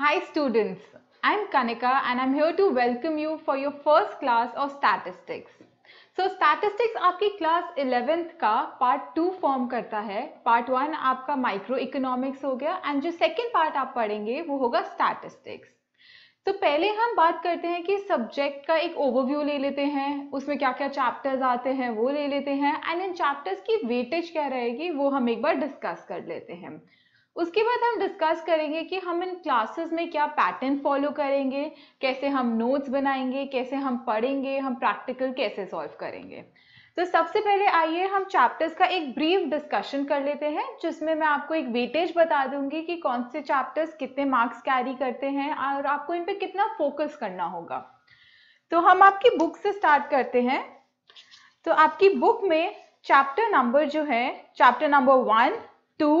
Hi students, I'm Kanika and I'm here to welcome you for your first class of statistics. So statistics आपकी class eleventh का part two form करता है Part one आपका micro economics हो गया and जो second part आप पढ़ेंगे वो होगा statistics. तो पहले हम बात करते हैं कि सब्जेक्ट का एक ओवरव्यू ले लेते हैं उसमें क्या क्या चैप्टर्स आते हैं वो ले लेते हैं एंड इन चैप्टर्स की वेटेज क्या रहेगी वो हम एक बार डिस्कस कर लेते हैं उसके बाद हम डिस्कस करेंगे कि हम इन क्लासेस में क्या पैटर्न फॉलो करेंगे कैसे हम नोट्स बनाएंगे कैसे हम पढ़ेंगे हम प्रैक्टिकल कैसे सॉल्व करेंगे तो सबसे पहले आइए हम चैप्टर्स का एक ब्रीफ डिस्कशन कर लेते हैं जिसमें मैं आपको एक वेटेज बता दूंगी कि कौन से चैप्टर्स कितने मार्क्स कैरी करते हैं और आपको इन पर कितना फोकस करना होगा तो हम आपकी बुक से स्टार्ट करते हैं तो आपकी बुक में चैप्टर नंबर जो है chapter number one two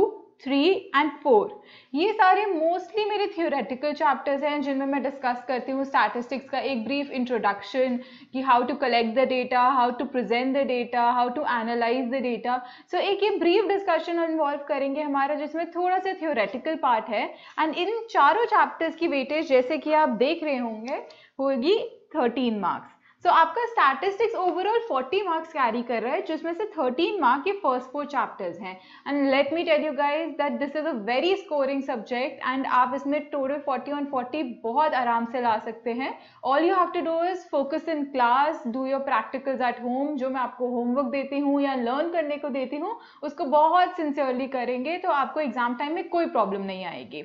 three and four ये सारे मोस्टली मेरे थियोरेटिकल चैप्टर्स हैं जिनमें मैं डिस्कस करती हूँ स्टैटिस्टिक्स का एक ब्रीफ इंट्रोडक्शन कि how to collect the data how to present the data how to analyse the data so एक ये ब्रीफ डिस्कशन इन्वॉल्व करेंगे हमारा जिसमें थोड़ा सा थियोरेटिकल पार्ट है एंड इन चारों चैप्टर्स की वेटेज जैसे कि आप देख रहे होंगे होगी थर्टीन मार्क्स सो so, आपका स्टैटिस्टिक्स ओवरऑल 40 मार्क्स कैरी कर रहा है जिसमें से 13 मार्क के फर्स्ट फोर चैप्टर्स हैं and let me tell you guys that this is a very scoring subject and आप इसमें टोटल 40 ऑन 40 बहुत आराम से ला सकते हैं all you have to do is focus in class do your practicals at home जो मैं आपको होमवर्क देती हूँ या लर्न करने को देती हूँ उसको बहुत सिंसियरली करेंगे तो आपको एग्जाम टाइम में कोई प्रॉब्लम नहीं आएगी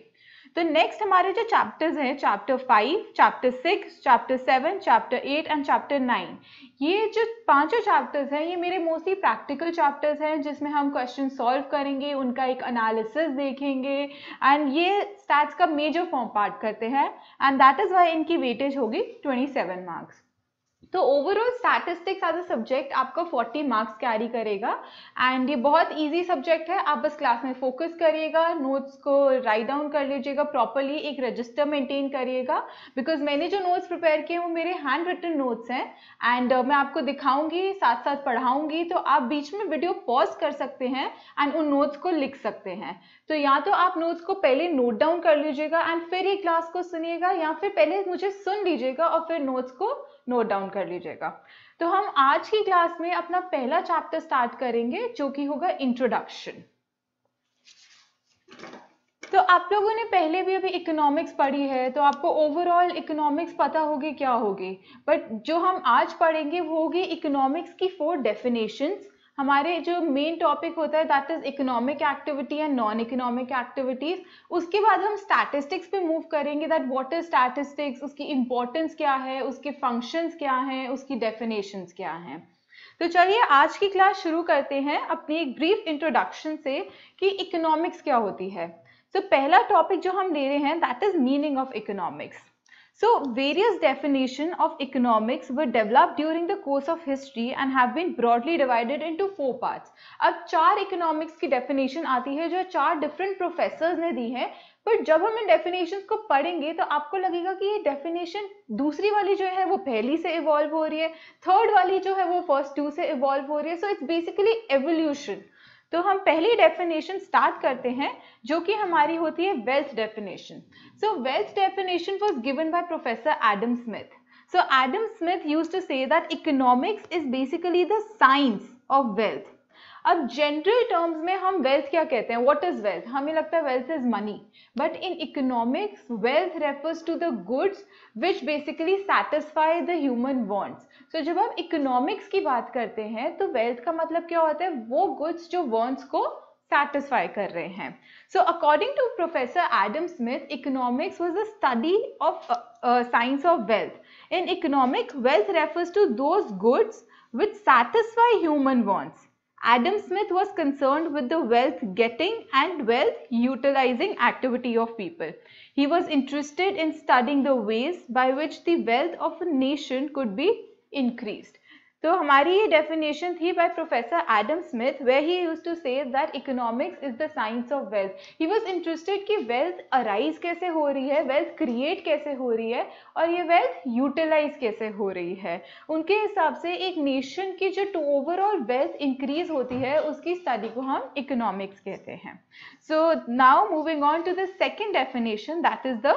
तो नेक्स्ट हमारे जो चैप्टर्स हैं chapter five chapter six chapter seven chapter eight and chapter nine ये जो पांचों चैप्टर्स हैं ये मेरे मोस्टली प्रैक्टिकल चैप्टर्स हैं जिसमें हम क्वेश्चन सॉल्व करेंगे उनका एक अनालिसिस देखेंगे एंड ये स्टैट्स का मेजर फॉर्म पार्ट करते हैं एंड दैट इज़ वाई इनकी वेटेज होगी ट्वेंटी मार्क्स तो overall statistics as a subject आपका 40 मार्क्स कैरी करेगा एंड ये बहुत इजी सब्जेक्ट है आप बस क्लास में फोकस करिएगा नोट्स को राइट डाउन कर लीजिएगा प्रॉपरली एक रजिस्टर मेंटेन करिएगा बिकॉज मैंने जो नोट्स प्रिपेयर किए वो मेरे हैंड रिटन नोट्स हैं एंड uh, मैं आपको दिखाऊंगी साथ साथ पढ़ाऊंगी तो आप बीच में वीडियो पॉज कर सकते हैं एंड उन नोट्स को लिख सकते हैं तो या तो आप नोट्स को पहले नोट डाउन कर लीजिएगा एंड फिर ये क्लास को सुनिएगा या फिर पहले मुझे सुन लीजिएगा और फिर नोट्स को नोट डाउन कर लीजिएगा तो हम आज की क्लास में अपना पहला चैप्टर स्टार्ट करेंगे जो कि होगा इंट्रोडक्शन तो आप लोगों ने पहले भी अभी इकोनॉमिक्स पढ़ी है तो आपको ओवरऑल इकोनॉमिक्स पता होगी क्या होगी बट जो हम आज पढ़ेंगे वो होगी इकोनॉमिक्स की फोर डेफिनेशंस हमारे जो मेन टॉपिक होता है that is economic activity and non economic activities उसके बाद हम स्टैटिस्टिक्स पे मूव करेंगे दैट व्हाट इज स्टैटिस्टिक्स उसकी इंपॉर्टेंस क्या है उसके फंक्शंस क्या हैं उसकी डेफिनेशन क्या हैं तो चलिए आज की क्लास शुरू करते हैं अपनी एक ब्रीफ इंट्रोडक्शन से कि इकोनॉमिक्स क्या होती है तो so, पहला टॉपिक जो हम ले रहे हैं that is meaning of economics So various definition of economics were developed during the course of history and have been broadly divided into four parts. ab char economics ki definition aati hai jo char different professors ne di hai पर जब हम इन definitions को पढ़ेंगे तो आपको लगेगा कि ये डेफिनेशन दूसरी वाली जो है वो पहली से इवॉल्व हो रही है थर्ड वाली जो है वो फर्स्ट टू से इवॉल्व हो रही है सो इट्स बेसिकली एवोल्यूशन तो हम पहली डेफिनेशन स्टार्ट करते हैं जो कि हमारी होती है wealth definition so wealth definition was given by professor Adam Smith so Adam Smith use to say that economics is basically the science of wealth अब जनरल टर्म्स में हम वेल्थ क्या कहते हैं व्हाट इज वेल्थ हमें लगता है wealth is money but in economics wealth refers to the goods which basically satisfy the human wants so जब हम इकोनॉमिक्स की बात करते हैं तो वेल्थ का मतलब क्या होता है वो गुड्स जो वॉन्ट्स को सेटिस्फाई कर रहे हैं so according to professor Adam Smith economics was a study of science of wealth in economic wealth refers to those goods which satisfy human wants Adam Smith was concerned with the wealth getting and wealth utilizing activity of people. He was interested in studying the ways by which the wealth of a nation could be increased. तो हमारी ये definition थी by professor Adam Smith वे he use to say that economics is the science of wealth he was interested कि wealth arise कैसे हो रही है वेल्थ क्रिएट कैसे हो रही है और ये वेल्थ यूटिलाइज कैसे हो रही है उनके हिसाब से एक नेशन की जो ओवरऑल वेल्थ इंक्रीज होती है उसकी स्टडी को हम इकोनॉमिक्स कहते हैं so now moving on to the second definition that is the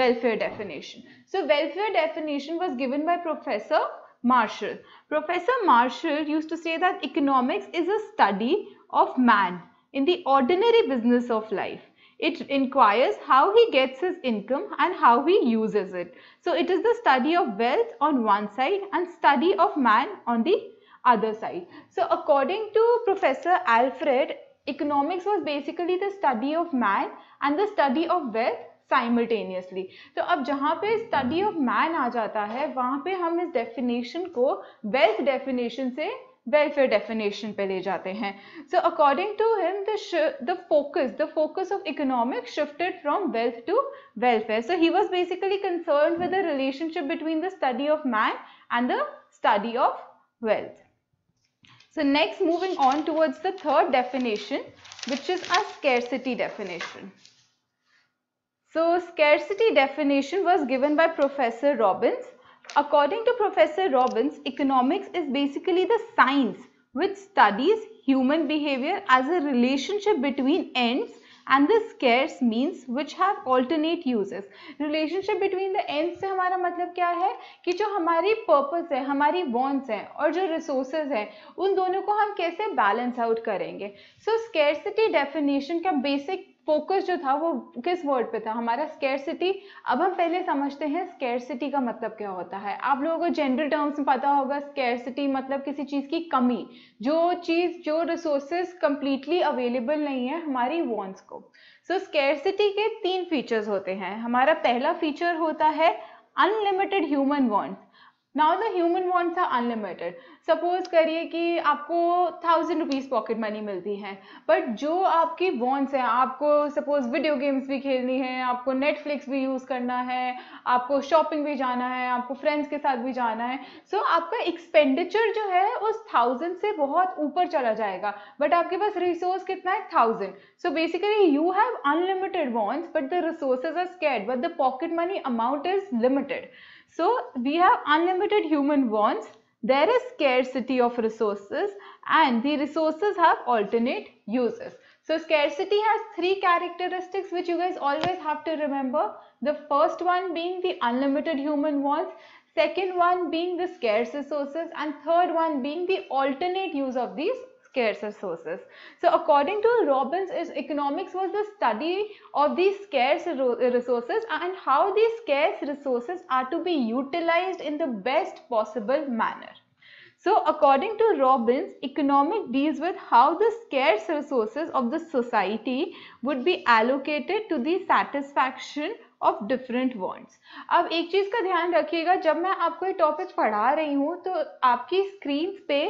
welfare definition so welfare definition was given by professor Marshall. Professor Marshall used to say that economics is a study of man in the ordinary business of life. It inquires how he gets his income and how he uses it. So it is the study of wealth on one side and study of man on the other side. So according to Professor Alfred, economics was basically the study of man and the study of wealth simultaneously तो अब जहाँ पे study of man आ जाता है वहाँ पे हम इस डेफिनेशन को वेल्थ डेफिनेशन से वेलफेयर डेफिनेशन पे ले जाते हैं so according to him the focus the focus of economic shifted from wealth to welfare so he was basically concern with relationship between the study of man and the study of wealth so next moving on towards the third definition which is a scarcity definition So scarcity definition was given by Professor robins According to Professor robins economics is basically the science which studies human behavior as a relationship between ends and the scarce means which have alternate uses. Relationship between the ends se hamara matlab kya hai ki jo hamari purpose hai hamari wants hai aur jo resources hai un dono ko hum kaise balance out karenge So scarcity definition ka basic focus जो था वो किस word पे था हमारा scarcity अब हम पहले समझते हैं स्केरसिटी का मतलब क्या होता है आप लोगों को जनरल टर्म्स में पता होगा स्केरसिटी मतलब किसी चीज़ की कमी जो चीज़ जो रिसोर्सेज कम्प्लीटली अवेलेबल नहीं है हमारी वॉन्ट्स को सो so, स्केरसिटी के तीन फीचर्स होते हैं हमारा पहला फीचर होता है unlimited human wants now the human wants are unlimited suppose करिए कि आपको थाउजेंड रुपीज़ पॉकेट मनी मिलती है बट जो आपकी वॉन्ट्स हैं आपको सपोज वीडियो गेम्स भी खेलनी है आपको नेटफ्लिक्स भी यूज़ करना है आपको शॉपिंग भी जाना है आपको फ्रेंड्स के साथ भी जाना है सो so, आपका एक्सपेंडिचर जो है उस थाउजेंड से बहुत ऊपर चला जाएगा बट आपके पास रिसोर्स कितना है thousand so basically you have unlimited wants but the resources are scarce but the pocket money amount is limited so we have unlimited human wants there is scarcity of resources and the resources have alternate uses. So scarcity has three characteristics which you guys always have to remember. The first one being the unlimited human wants, second one being the scarce resources and third one being the alternate use of these scarce resources. So according to Robbins, economics was the study of these scarce resources and how these scarce resources are to be utilized in the best possible manner. So according to Robbins, economic deals with how the scarce resources of the society would be allocated to the satisfaction of different words अब एक चीज़ का ध्यान रखिएगा जब मैं आपको ये topic पढ़ा रही हूँ तो आपकी स्क्रीन पे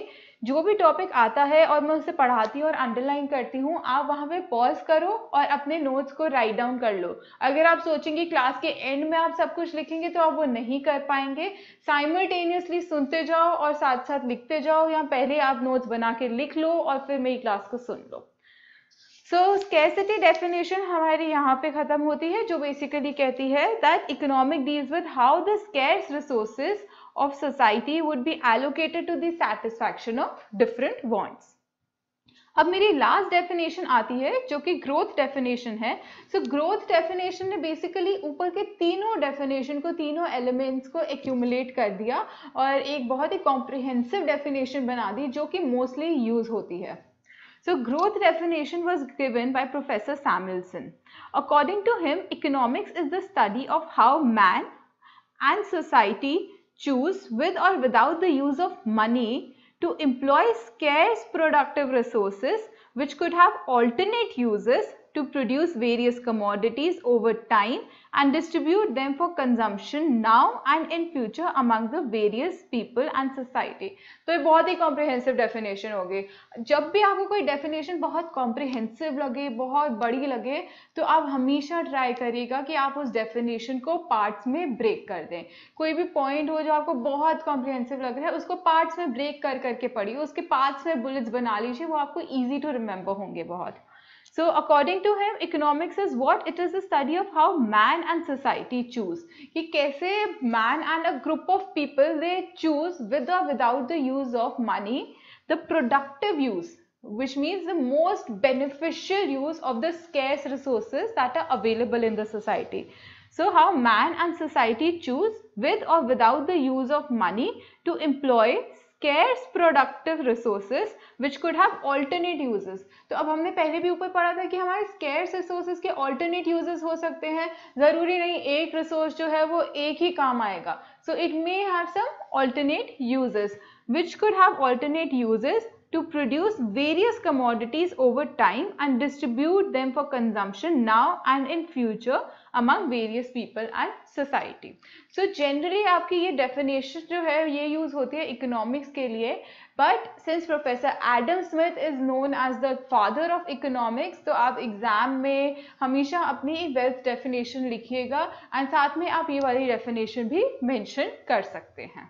जो भी टॉपिक आता है और मैं उसे पढ़ाती हूँ और अंडरलाइन करती हूँ आप वहाँ पे पॉज करो और अपने नोट्स को राइट डाउन कर लो अगर आप सोचेंगे क्लास के एंड में आप सब कुछ लिखेंगे तो आप वो नहीं कर पाएंगे साइमल्टेनियसली सुनते जाओ और साथ साथ लिखते जाओ या पहले आप नोट्स बना के लिख लो और फिर मेरी क्लास को सुन लो सो स्केसिटी डेफिनेशन हमारे यहाँ पे ख़त्म होती है जो बेसिकली कहती है that economic deals with how the scarce resources of society would be allocated to the satisfaction of different wants अब मेरी लास्ट डेफिनेशन आती है जो कि ग्रोथ डेफिनेशन है सो ग्रोथ डेफिनेशन ने बेसिकली ऊपर के तीनों डेफिनेशन को तीनों एलिमेंट्स को एक्यूमुलेट कर दिया और एक बहुत ही कॉम्प्रिहेंसिव डेफिनेशन बना दी जो कि मोस्टली यूज़ होती है So growth definition was given by Professor Samuelson. According to him, economics is the study of how man and society choose with or without the use of money to employ scarce productive resources which could have alternate uses to produce various commodities over time and distribute them for consumption now and in future among the various people and society. तो ये बहुत ही comprehensive definition होगी जब भी आपको कोई definition बहुत comprehensive लगे बहुत बड़ी लगे तो आप हमेशा try करिएगा कि आप उस definition को parts में break कर दें कोई भी point हो जो आपको बहुत comprehensive लग रहा है उसको parts में break कर करके पढ़िए उसके parts में bullets बना लीजिए वो आपको easy to remember होंगे बहुत So according to him, economics is what? It is the study of how man and society choose. कि कैसे man and a group of people they choose with or without the use of money, the productive use which means the most beneficial use of the scarce resources that are available in the society. So how man and society choose with or without the use of money to employ scarce productive resources which could have alternate uses तो अब हमने पहले भी ऊपर पढ़ा था कि हमारे scarce resources के alternate uses हो सकते हैं ज़रूरी नहीं एक resource जो है वो एक ही काम आएगा so it may have some alternate uses which could have alternate uses to produce various commodities over time and distribute them for consumption now and in future among various people and society. So generally आपकी ये definition जो है ये use होती है economics के लिए but since Professor Adam Smith is known as the father of economics तो आप exam में हमेशा अपनी wealth definition लिखिएगा and साथ में आप ये वाली definition भी mention कर सकते हैं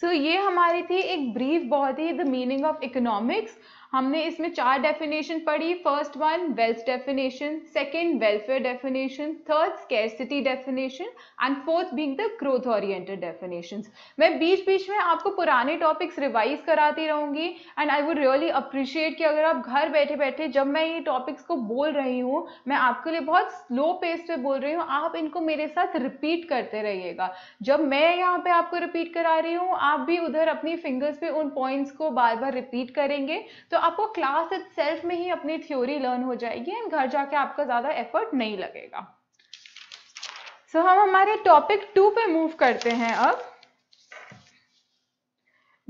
सो so, ये हमारी थी एक ब्रीफ बहुत ही द मीनिंग ऑफ इकोनॉमिक्स हमने इसमें चार डेफिनेशन पढ़ी first one wealth definition second welfare definition third scarcity definition and fourth being the growth oriented definition मैं बीच बीच में आपको पुराने टॉपिक्स रिवाइज कराती रहूंगी and I would really appreciate कि अगर आप घर बैठे बैठे जब मैं ये टॉपिक्स को बोल रही हूँ मैं आपके लिए बहुत स्लो पेस पे बोल रही हूँ आप इनको मेरे साथ रिपीट करते रहिएगा जब मैं यहाँ पे आपको रिपीट करा रही हूँ आप भी उधर अपनी फिंगर्स पे उन पॉइंट्स को बार बार रिपीट करेंगे तो आपको क्लास इट में ही अपनी थ्योरी लर्न हो जाएगी एंड घर जाके आपका ज़्यादा एफर्ट नहीं लगेगा सो so, हम हमारे टॉपिक टू पे मूव करते हैं अब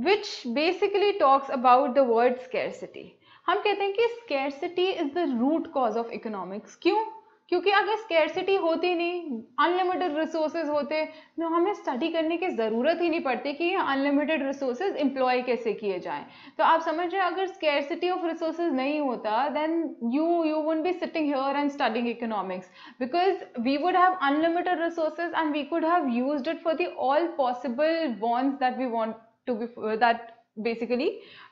which basically talks about the word scarcity हम कहते हैं कि scarcity is the root cause of economics क्यों क्योंकि अगर स्केरसिटी होती नहीं अनलिमिटेड रिसोर्सेज होते तो हमें स्टडी करने की ज़रूरत ही नहीं पड़ती कि अनलिमिटेड रिसोर्सेज इंप्लॉय कैसे किए जाएं तो आप समझ रहे अगर स्केरसिटी ऑफ रिसोर्सेज नहीं होता then you you would be sitting here and studying economics because we would have unlimited resources and we could have use it for the all possible wants that we want to be that basically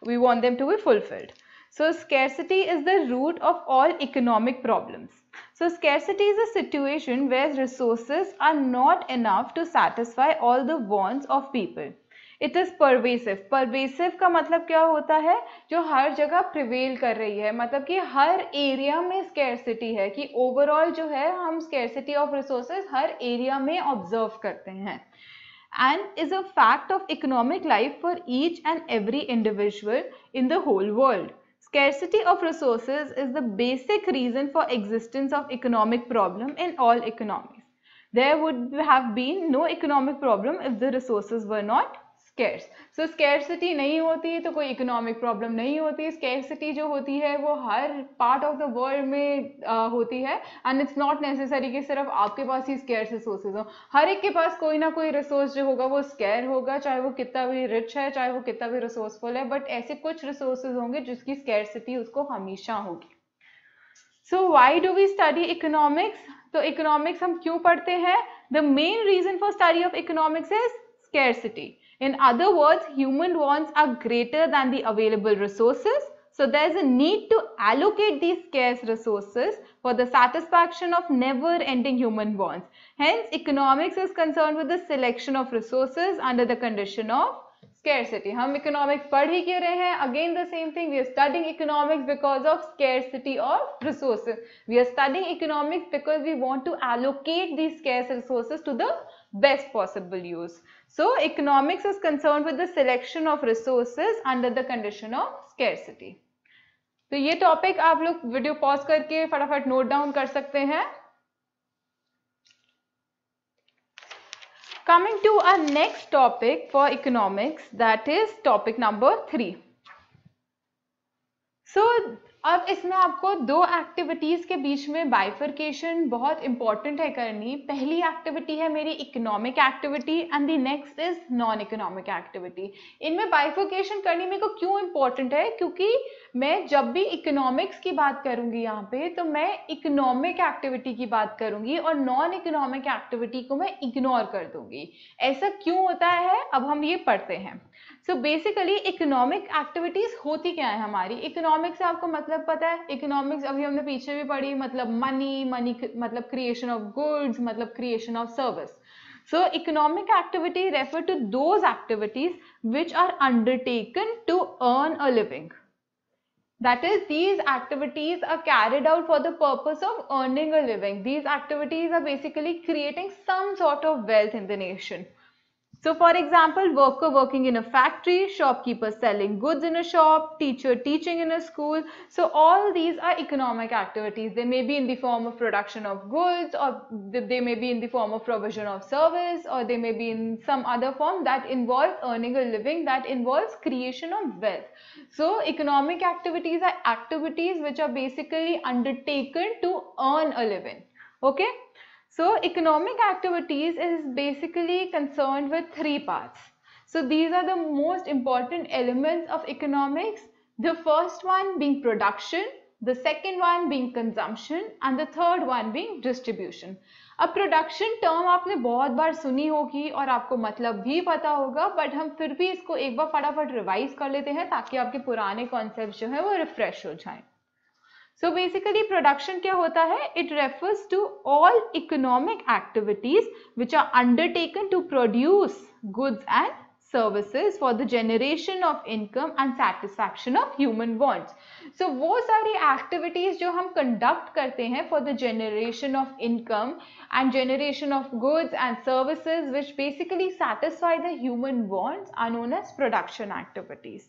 we want them to be fulfilled so scarcity is the root of all economic problems so scarcity is a situation where resources are not enough to satisfy all the wants of people. It is pervasive pervasive का मतलब क्या होता है जो हर जगह prevail कर रही है मतलब कि हर एरिया में स्केरसिटी है कि ओवरऑल जो है हम स्केरसिटी ऑफ रिसोर्स हर एरिया में ऑब्जर्व करते हैं and is a fact of economic life for each and every individual in the whole world Scarcity of resources is the basic reason for existence of economic problem in all economies. There would have been no economic problem if the resources were not scarce so scarcity नहीं होती तो कोई economic problem नहीं होती scarcity जो होती है वो हर पार्ट ऑफ द वर्ल्ड में आ, होती है एंड इट्स नॉट नेसेसरी कि सिर्फ आपके पास ही स्केयर रिसोर्सेज हो हर एक के पास कोई ना कोई रिसोर्स जो होगा वो स्केयर होगा चाहे वो कितना भी रिच है चाहे वो कितना भी रिसोर्सफुल है बट ऐसे कुछ रिसोर्सेज होंगे जिसकी स्केर्सिटी उसको हमेशा होगी so why do we study economics तो इकोनॉमिक्स हम क्यों पढ़ते हैं the main reason for study of economics is scarcity In other words, human wants are greater than the available resources. So there's a need to allocate these scarce resources for the satisfaction of never-ending human wants. Hence, economics is concerned with the selection of resources under the condition of scarcity. Hum economics पढ़ ही क्यों रहे Again the same thing. We are studying economics because of scarcity of resources. We are studying economics because we want to allocate these scarce resources to the best possible use. So economics is concerned with the selection of resources under the condition of scarcity. तो ये topic आप लोग video pause करके फटाफट note down कर सकते हैं coming to a next topic for economics that is topic number three so अब इसमें आपको दो एक्टिविटीज़ के बीच में बाइफर्केशन बहुत इंपॉर्टेंट है करनी पहली एक्टिविटी है मेरी economic activity and the next is non economic activity इनमें बाइफर्केशन करनी मेरे को क्यों इंपॉर्टेंट है क्योंकि मैं जब भी इकोनॉमिक्स की बात करूंगी यहाँ पे तो मैं इकोनॉमिक एक्टिविटी की बात करूंगी और नॉन इकोनॉमिक एक्टिविटी को मैं इग्नोर कर दूंगी ऐसा क्यों होता है अब हम ये पढ़ते हैं सो बेसिकली इकोनॉमिक एक्टिविटीज होती क्या है हमारी इकोनॉमिक से आपको मतलब पता है इकोनॉमिक्स अभी हमने पीछे भी पढ़ी मतलब मनी मनी मतलब क्रिएशन ऑफ गुड्स मतलब creation of service so economic activity refer to those activities which are undertaken to earn a living That is, these activities are carried out for the purpose of earning a living. These activities are basically creating some sort of wealth in the nation. So for example, worker working in a factory, shopkeeper selling goods in a shop, teacher teaching in a school. So all these are economic activities. They may be in the form of production of goods or they may be in the form of provision of service or they may be in some other form that involves earning a living that involves creation of wealth. So economic activities are activities which are basically undertaken to earn a living. Okay. So economic activities is basically concerned with three parts. So these are the most important elements of economics. The first one being production, the second one being consumption and the third one being distribution. a production term aapne bahut bar suni hogi aur aapko matlab bhi pata hoga but hum fir bhi isko ek bar fatafat revise kar lete hain taki aapke purane concepts jo hai wo refresh ho jaye so basically production क्या होता है it refers to all economic activities which are undertaken to produce goods and services for the generation of income and satisfaction of human wants so वो सारी activities जो हम conduct करते हैं for the generation of income and generation of goods and services which basically satisfy the human wants are known as production activities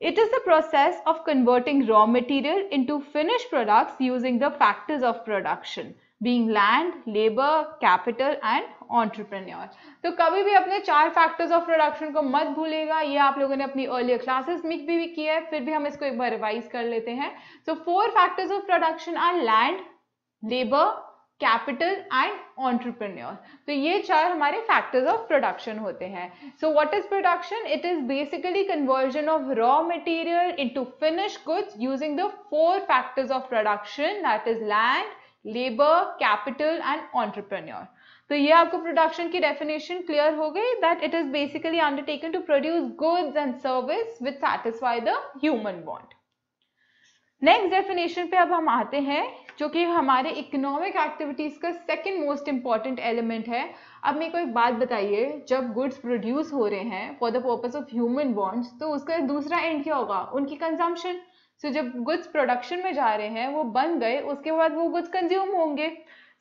It is the process of converting raw material into finished products using the factors of production being land, labor, capital and entrepreneur. तो कभी भी अपने चार factors of production को मत भूलेगा ये आप लोगों ने अपनी earlier classes में भी, भी किया है फिर भी हम इसको एक बार revise कर लेते हैं. So four factors of production are land, labor, capital and entrepreneur तो ये चार हमारे फैक्टर्स ऑफ प्रोडक्शन होते हैं so what is production it is basically conversion of raw material in to finish goods using the four factors of production that is land labour capital and entrepreneur तो ये आपको production की definition clear हो गई that it is basically undertaken to produce goods and service which satisfy the human bond next definition पे अब हम आते हैं जो कि हमारे इकोनॉमिक एक्टिविटीज़ का सेकंड मोस्ट इम्पॉर्टेंट एलिमेंट है अब मेरे को एक बात बताइए जब गुड्स प्रोड्यूस हो रहे हैं for the purpose of human bonds तो उसका दूसरा एंड क्या होगा उनकी कंजम्पशन सो so, जब गुड्स प्रोडक्शन में जा रहे हैं वो बन गए उसके बाद वो गुड्स कंज्यूम होंगे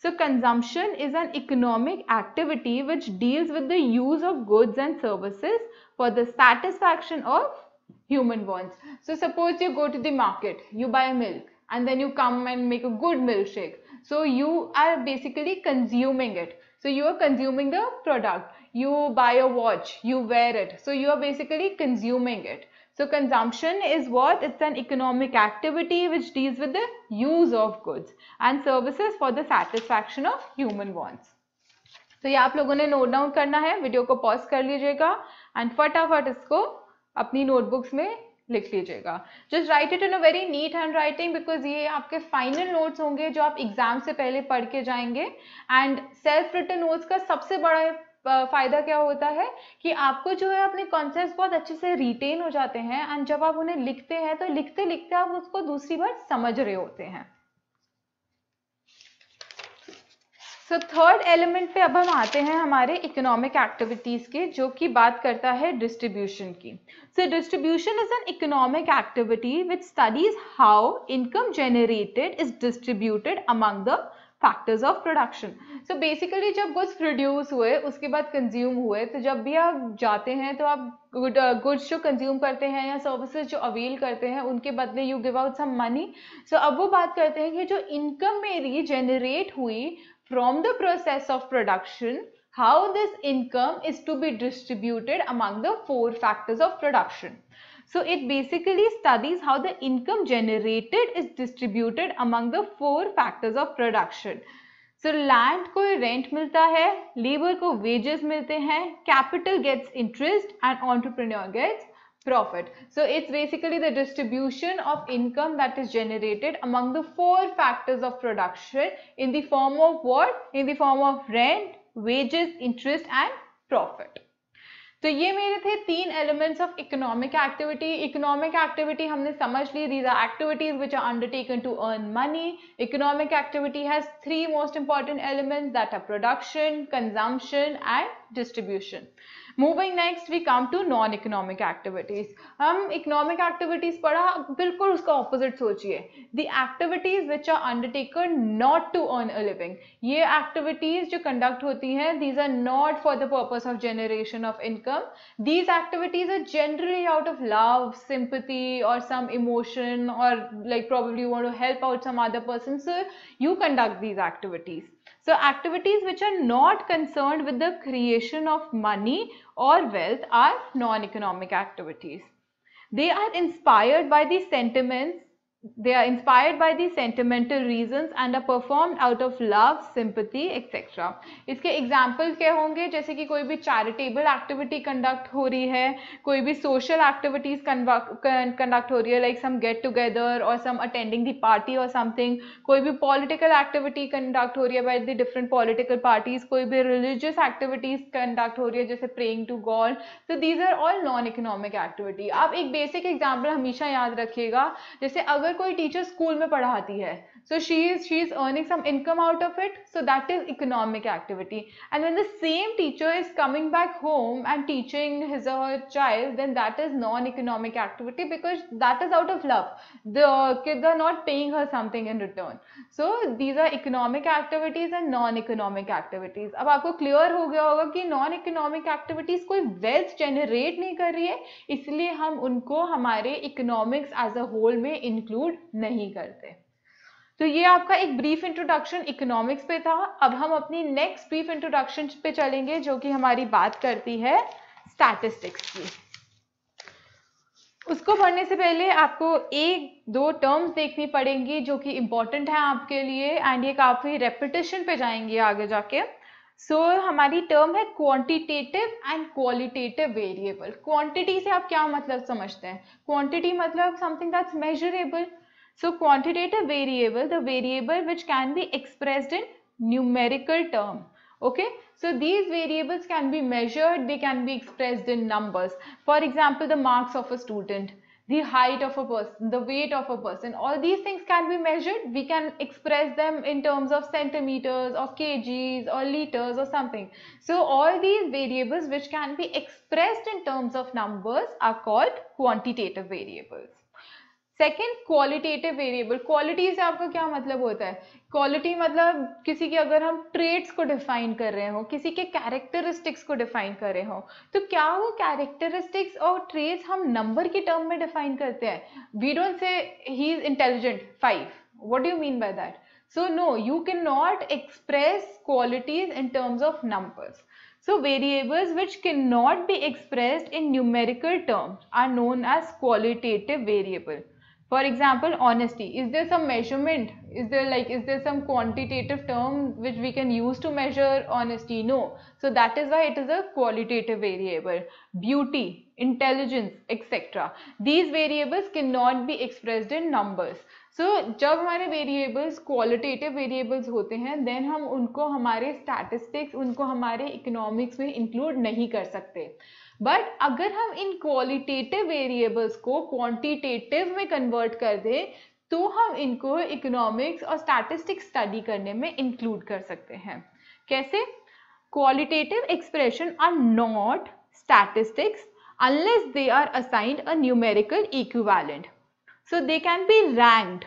so consumption is an economic activity which deals with the use of goods and services for the satisfaction of human wants. So suppose you go to the market, you buy milk and then you come and make a good milkshake. So you are basically consuming it. So you are consuming the product. You buy a watch, you wear it. So you are basically consuming it. So consumption is what? It's an economic activity which deals with the use of goods and services for the satisfaction of human wants. So you आप लोगों ने note down करना है video को pause कर लीजिएगा फटाफट इसको अपनी नोटबुक्स में लिख लीजिएगा just write it in a very neat hand writing because ये आपके फाइनल नोट्स होंगे जो आप एग्जाम से पहले पढ़ के जाएंगे एंड सेल्फ रिटर्न नोट्स का सबसे बड़ा फ़ायदा क्या होता है कि आपको जो है अपने कॉन्सेप्ट बहुत अच्छे से रिटेन हो जाते हैं एंड जब आप उन्हें लिखते हैं तो लिखते लिखते आप उसको दूसरी बार समझ रहे होते हैं सो थर्ड एलिमेंट पे अब हम आते हैं हमारे इकोनॉमिक एक्टिविटीज़ के जो कि बात करता है डिस्ट्रीब्यूशन की so distribution is an economic activity which studies how income generated is distributed among the factors of production so basically जब गुड्स प्रोड्यूस हुए उसके बाद कंज्यूम हुए तो जब भी आप जाते हैं तो आप गुड्स uh, जो कंज्यूम करते हैं या सर्विसेज जो अवेल करते हैं उनके बदले you give out some money so अब वो बात करते हैं कि जो इनकम मेरी जनरेट हुई from the process of production how this income is to be distributed among the four factors of production. So it basically studies how the income generated is distributed among the four factors of production. So land को rent मिलता है, labor को wages मिलते हैं, capital gets interest and entrepreneur gets profit. So it's basically the distribution of income that is generated among the four factors of production in the form of what? In the form of rent, wages, interest and profit. तो ये मेरे थे तीन elements of economic activity economic activity हमने समझ ली these are activities which are undertaken to earn money economic activity has three most important elements that are production consumption and distribution moving next we come to non economic activities हम economic activities पढ़ा बिल्कुल उसका opposite सोचिए the activities which are undertaken not to earn a living ये activities जो conduct होती हैं these are not for the purpose of generation of income these activities are generally out of love sympathy और some emotion और like problem you want to help out some other person so you conduct these So activities which are not concerned with the creation of money or wealth are non-economic activities. They are inspired by the sentiments They are inspired by the sentimental reasons and are performed out of love, sympathy, etc. इसके example क्या होंगे जैसे कि कोई भी charitable activity conduct हो रही है कोई भी सोशल एक्टिविटीज कंडक्ट हो रही है लाइक सम गेट टुगेदर और सम अटेंडिंग द पार्टी और समथिंग कोई भी पॉलिटिकल एक्टिविटी कंडक्ट हो रही है by the different political parties कोई भी रिलीजियस एक्टिविटीज कंडक्ट हो रही है जैसे praying to God so these are all non economic activity आप एक बेसिक एग्जाम्पल हमेशा याद रखिएगा जैसे अगर अगर कोई टीचर स्कूल में पढ़ाती है so she is she is earning some income out of it so that is economic activity and when the same teacher is coming back home and teaching his or her child then that is non economic activity because that is out of love the kids are not paying her something in return so these are economic activities and non economic activities ab aapko clear ho gaya hoga ki non economic activities koi wealth generate nahi kar rahi hai isliye hum unko hamare economics as a whole mein include nahi karte तो ये आपका एक brief introduction economics पे था अब हम अपनी next brief introduction पे चलेंगे जो कि हमारी बात करती है स्टैटिस्टिक्स की उसको पढ़ने से पहले आपको एक दो टर्म्स देखनी पड़ेंगी जो कि इम्पॉर्टेंट है आपके लिए एंड ये काफ़ी रेपिटेशन पे जाएंगे आगे जाके सो so, हमारी टर्म है quantitative and qualitative variable quantity से आप क्या मतलब समझते हैं क्वांटिटी मतलब something that's measurable So quantitative variable, the variable which can be expressed in numerical term. Okay, so these variables can be measured, they can be expressed in numbers. For example, the marks of a student, the height of a person, the weight of a person, all these things can be measured. We can express them in terms of centimeters or kgs or liters or something. So all these variables which can be expressed in terms of numbers are called quantitative variables. Second qualitative variable quality से आपका क्या मतलब होता है quality मतलब किसी के अगर हम ट्रेड्स को डिफाइन कर रहे हो किसी के कैरेक्टरिस्टिक्स को डिफाइन कर रहे हो तो क्या वो कैरेक्टरिस्टिक्स और ट्रेड्स हम नंबर की टर्म में डिफाइन करते हैं we don't say he is intelligent five what do mean by that so no you can not express qualities in terms of numbers so variables which can not be express in numerical term are known as qualitative variable for example honesty is there some measurement is there like is there some quantitative term which we can use to measure honesty no so that is why it is a qualitative variable beauty intelligence etc these variables cannot be expressed in numbers so, जब हमारे variables qualitative variables होते हैं then हम उनको हमारे statistics, उनको हमारे economics में include नहीं कर सकते बट अगर हम इन क्वालिटेटिव वेरिएबल्स को क्वांटिटेटिव में कन्वर्ट कर दें तो हम इनको इकोनॉमिक्स और स्टैटिस्टिक्स स्टडी करने में इंक्लूड कर सकते हैं कैसे qualitative expression are not statistics unless they are assigned a numerical equivalent so they can be ranked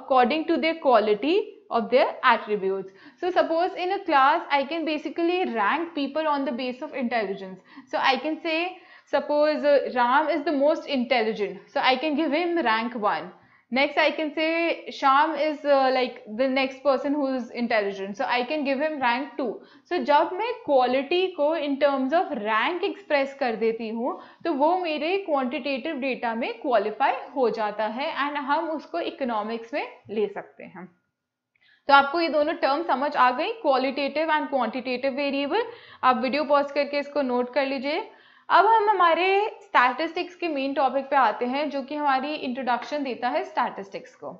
according to their quality of their attributes. So suppose in a class I can basically rank people on the base of intelligence. So I can say suppose uh, Ram is the most intelligent. So I can give him rank 1. Next I can say Sham is uh, like the next person who is intelligent. So I can give him rank 2. So jab main quality ko in terms of rank express kar deti hu to wo mere quantitative data mein qualify ho jata hai and hum usko economics mein le sakte hain तो आपको ये दोनों term समझ आ गई qualitative and quantitative variable आप video pause करके इसको नोट कर लीजिए अब हम हमारे स्टैटिस्टिक्स के मेन टॉपिक पे आते हैं जो कि हमारी इंट्रोडक्शन देता है स्टैटिस्टिक्स को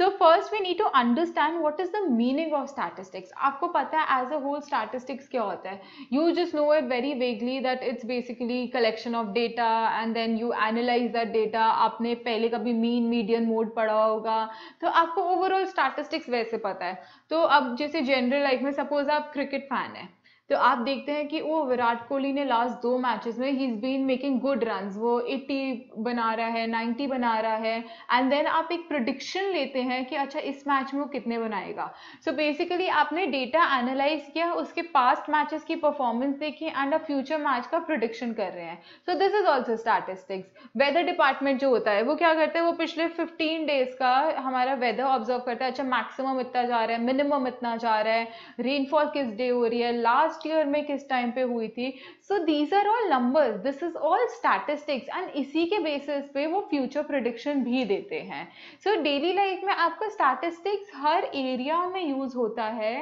so first we need to understand what is the meaning of statistics आपको पता है एज अ होल स्टैटिस्टिक्स क्या होता है you just know it very vaguely that it's basically collection of data and then you analyse that data आपने पहले कभी mean medium mode पढ़ा होगा तो आपको ओवरऑल स्टैटिस्टिक्स वैसे पता है तो अब जैसे जनरल लाइफ में सपोज आप क्रिकेट फैन है तो आप देखते हैं कि वो विराट कोहली ने लास्ट दो मैचेस में he is been making good run वो 80 बना रहा है 90 बना रहा है एंड देन आप एक प्रोडिक्शन लेते हैं कि अच्छा इस मैच में वो कितने बनाएगा सो so बेसिकली आपने डेटा एनालाइज किया उसके पास्ट मैचेस की परफॉर्मेंस देखी एंड आप फ्यूचर मैच का प्रोडिक्शन कर रहे हैं so this is also statistics weather department जो होता है वो क्या करते हैं वो पिछले फिफ्टीन डेज का हमारा वेदर ऑब्जर्व करता है अच्छा मैक्सिमम इतना जा रहा है मिनिमम इतना जा रहा है रेनफॉल किस डे हो रही है लास्ट लास्ट ईयर में किस टाइम पे हुई थी so these are all numbers this is all statistics and इसी के बेसिस पे वो फ्यूचर प्रोडिक्शन भी देते हैं सो डेली लाइफ में आपको स्टैटिस्टिक्स हर एरिया में यूज़ होता है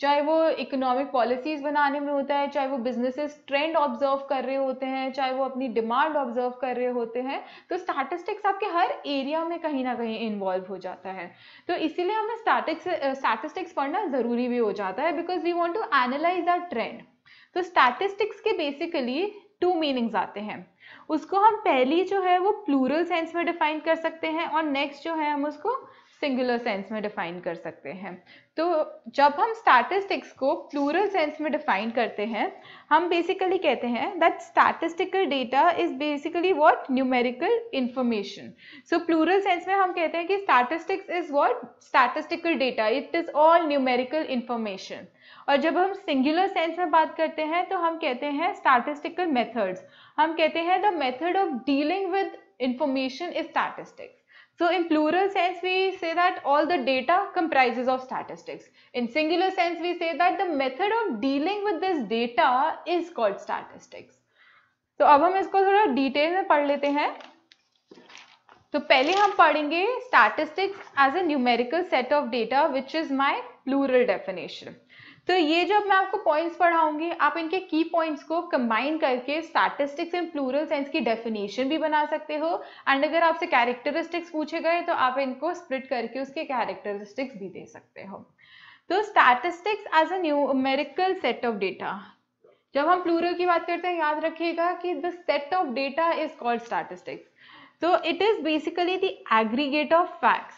चाहे वो इकोनॉमिक पॉलिसीज बनाने में होता है चाहे वो बिजनेसेस ट्रेंड ऑब्जर्व कर रहे होते हैं चाहे वो अपनी डिमांड ऑब्जर्व कर रहे होते हैं तो स्टैटिस्टिक्स आपके हर एरिया में कहीं ना कहीं इन्वॉल्व हो जाता है तो इसीलिए हमें स्टैटिक्स स्टैटिस्टिक्स पढ़ना ज़रूरी भी हो जाता है because we want to analyse that trend trend तो स्टैटिस्टिक्स के बेसिकली टू मीनिंग्स आते हैं उसको हम पहली जो है वो प्लूरल सेंस में डिफाइन कर सकते हैं और नेक्स्ट जो है हम उसको सिंगुलर सेंस में डिफाइन कर सकते हैं तो जब हम स्टैटिस्टिक्स को प्लूरल सेंस में डिफाइन करते हैं हम बेसिकली कहते हैं that statistical data is basically what numerical information so plural sense में हम कहते हैं कि statistics is what statistical data it is all numerical information और जब हम सिंगुलर सेंस में बात करते हैं तो हम कहते हैं स्टैटिस्टिकल मेथड्स हम कहते हैं the method of dealing with information is statistics so in plural sense we say that all the data comprises of statistics in singular sense we say that the method of dealing with this data is called statistics तो अब हम इसको थोड़ा detail में पढ़ लेते हैं तो पहले हम पढ़ेंगे statistics as a numerical set of data which is my plural definition तो ये जब मैं आपको पॉइंट्स पढ़ाऊंगी आप इनके की पॉइंट्स को कंबाइन करके स्टैटिस्टिक्स एंड प्लूरल साइंस की डेफिनेशन भी बना सकते हो एंड अगर आपसे कैरेक्टरिस्टिक्स पूछे गए तो आप इनको स्प्लिट करके उसके कैरेक्टरिस्टिक्स भी दे सकते हो तो statistics as a numerical set of data जब हम प्लूरल की बात करते हैं याद रखिएगा कि the set of data is called statistics तो it is basically the aggregate of facts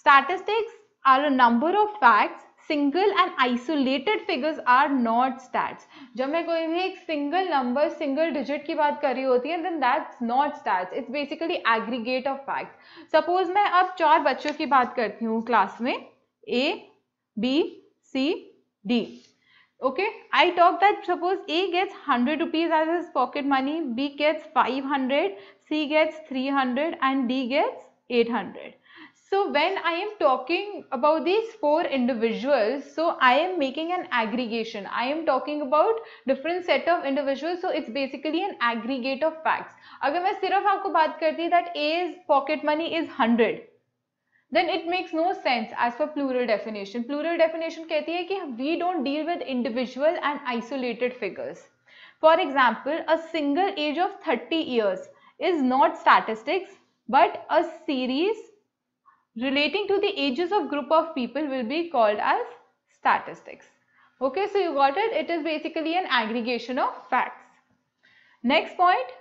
statistics are a number of facts single and isolated figures are not stats जब मैं कोई भी एक सिंगल नंबर सिंगल डिजिट की बात कर रही होती है then that's not stats it's basically aggregate of facts suppose मैं अब चार बच्चों की बात करती हूँ क्लास में A B C D okay I that suppose A gets hundred rupees as his pocket money B gets five hundred C gets three hundred and D gets eight hundred So when I am talking about these four individuals, so I am making an aggregation. I am talking about different set of individuals. So it's basically an aggregate of facts. अगर मैं सिर्फ आपको बात that A's pocket money is 100, then it makes no sense as per plural definition. Plural definition कहती है we don't deal with individual and isolated figures. For example, a single age of 30 years is not statistics but a series relating to the ages of group of people will be called as statistics. Okay, so you got it. It is basically an aggregation of facts. Next point,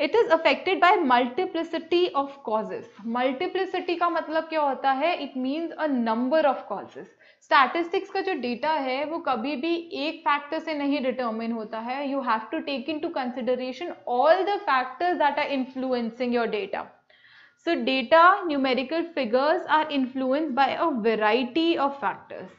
it is affected by multiplicity of causes multiplicity का मतलब क्या होता है it means a number of causes statistics का जो data है वो कभी भी एक फैक्टर से नहीं डिटर्मिन होता है you have to take into consideration all the factors that are influencing your data So data, numerical figures are influenced by a variety of factors.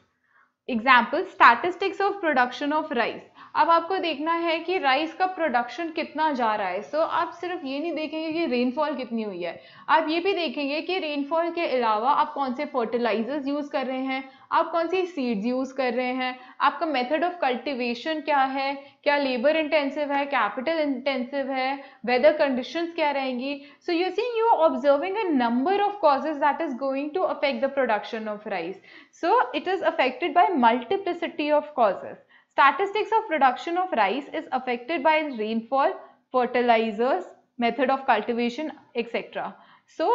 Example, statistics of production of rice. अब आपको देखना है कि rice का production कितना जा रहा है सो so, आप सिर्फ ये नहीं देखेंगे कि रेनफॉल कितनी हुई है आप ये भी देखेंगे कि रेनफॉल के अलावा आप कौन से फर्टिलाइजर्स यूज़ कर रहे हैं आप कौन सी सीड्स यूज़ कर रहे हैं आपका मेथड ऑफ कल्टिवेशन क्या है क्या लेबर इंटेंसिव है कैपिटल इंटेंसिव है वेदर कंडीशंस क्या रहेंगी so you see you observing a number of causes that is going to affect the production of rice so it is affected by multiplicity of causes Statistics of production of rice is affected by rainfall, fertilizers, method of cultivation, etc. So,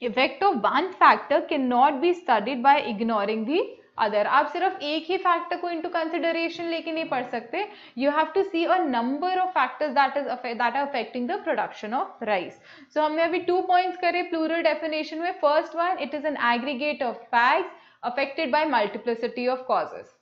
effect of one factor cannot be studied by ignoring the other. You can only take one factor ko into consideration. Leke nahi sakte. You have to see a number of factors that are affecting the production of rice. So, we have two points in plural definition. First one, it is an aggregate of facts affected by multiplicity of causes.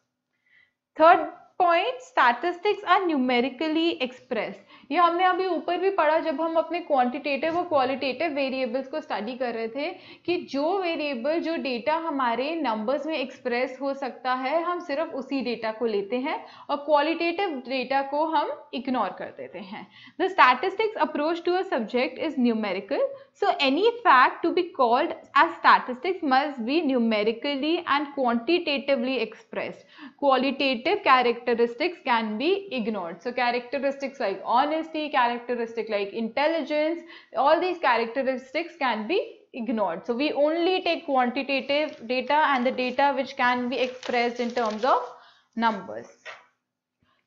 Third point, statistics are numerically expressed. ये हमने अभी ऊपर भी पढ़ा जब हम अपने quantitative और क्वालिटेटिव वेरिएबल्स को स्टडी कर रहे थे कि जो वेरिएबल जो डेटा हमारे नंबर्स में एक्सप्रेस हो सकता है हम सिर्फ उसी डेटा को लेते हैं और क्वालिटेटिव डेटा को हम इग्नोर कर देते हैं the statistics approach to a subject is numerical so any fact to be called as statistics must be numerically and quantitatively express qualitative characteristics can be ignored so characteristics like on honesty characteristic like intelligence all these characteristics can be ignored so we only take quantitative data and the data which can be expressed in terms of numbers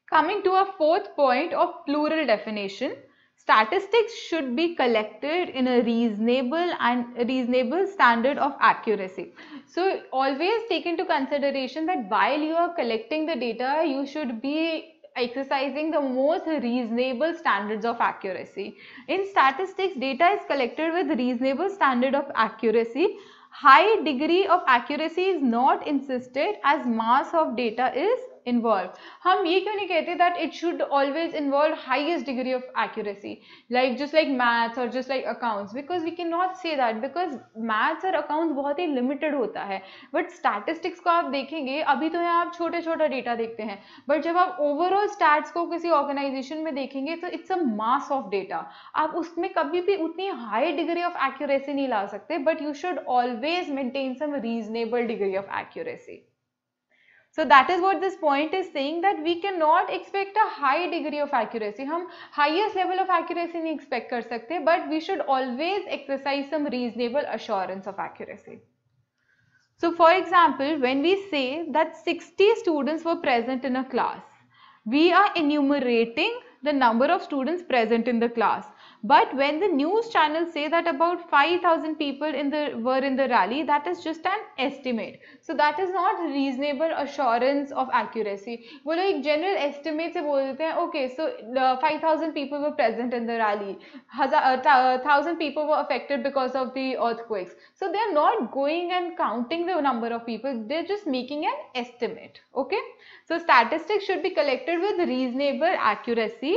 coming to a fourth point of plural definition statistics should be collected in a reasonable and reasonable standard of accuracy so always take into consideration that while you are collecting the data you should be exercising the most reasonable standards of accuracy. In statistics, data is collected with reasonable standard of accuracy. High degree of accuracy is not insisted as mass of data is involve हम ये क्यों नहीं कहते that it should always involve highest degree of accuracy like just like maths और just like accounts because we can not say that because maths और accounts बहुत ही limited होता है बट स्टैटिस्टिक्स को आप देखेंगे अभी तो यहाँ आप छोटे छोटा डेटा देखते हैं बट जब आप ओवरऑल स्टैट्स को किसी ऑर्गेनाइजेशन में देखेंगे तो it's a mass of data आप उसमें कभी भी उतनी हाई डिग्री ऑफ एक्यूरेसी नहीं ला सकते but you should always maintain some reasonable degree of accuracy So that is what this point is saying that we cannot expect a high degree of accuracy. हम highest level of accuracy नहीं expect but we should always exercise some reasonable assurance of accuracy. So for example, when we say that 60 students were present in a class, we are enumerating the number of students present in the class. But when the news channels say that about 5,000 people in the, were in the rally, that is just an estimate. So that is not reasonable assurance of accuracy. वो लोग एक general estimate से बोल देते हैं okay so uh, 5,000 people were present in the rally, 1,000 uh, uh, people were affected because of the earthquakes. So they are not going and counting the number of people, they are just making an estimate. Okay. So statistics should be collected with reasonable accuracy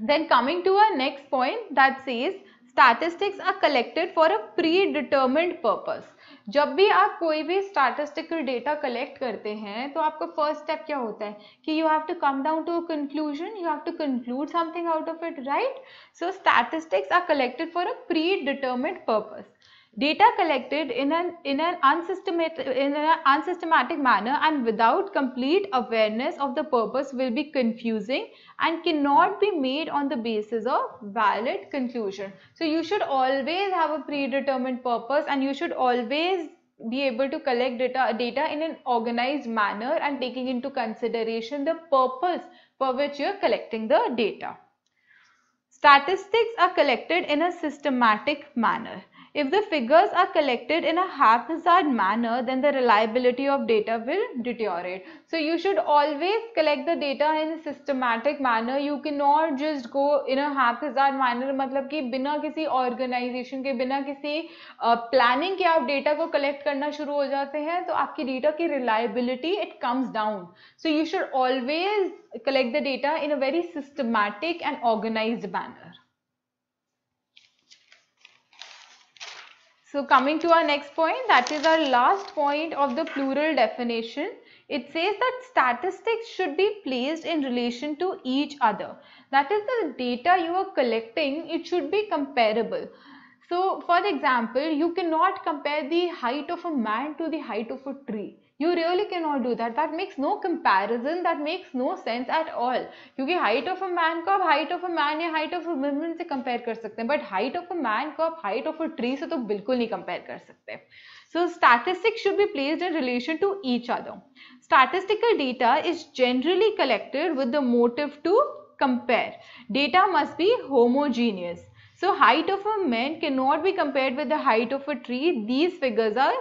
then coming to our next point that says statistics are collected for a predetermined purpose. जब भी आप कोई भी statistical data collect करते हैं तो आपका first step क्या होता है कि you have to come down to conclusion you have to conclude something out of it right so statistics are collected for a predetermined purpose data collected in an, in an, unsystematic, in an unsystematic manner and without complete awareness of the purpose will be confusing and cannot be made on the basis of valid conclusion. So you should always have a predetermined purpose and you should always be able to collect data, data in an organized manner and taking into consideration the purpose for which you're collecting the data. Statistics are collected in a systematic manner. If the figures are collected in a haphazard manner, then the reliability of data will deteriorate. So you should always collect the data in a systematic manner. You cannot just go in a haphazard manner, matlab ki bina kisi organization ke bina kisi planning ke aap data ko collect karna shuru ho jate hain to aapki data ki reliability it comes down. So you should always collect the data in a very systematic and organized manner. So coming to our next point, that is our last point of the plural definition. It says that statistics should be placed in relation to each other. That is the data you are collecting, it should be comparable. So for example, you cannot compare the height of a man to the height of a tree you really cannot do that that makes no comparison that makes no sense at all Because height of a man को height of a man या height of a woman से compare कर but height of a man को height of a tree से to बिल्कुल compare कर सकते So statistics should be placed in relation to each other. Statistical data is generally collected with the motive to compare. Data must be homogeneous. So height of a man cannot be compared with the height of a tree. These figures are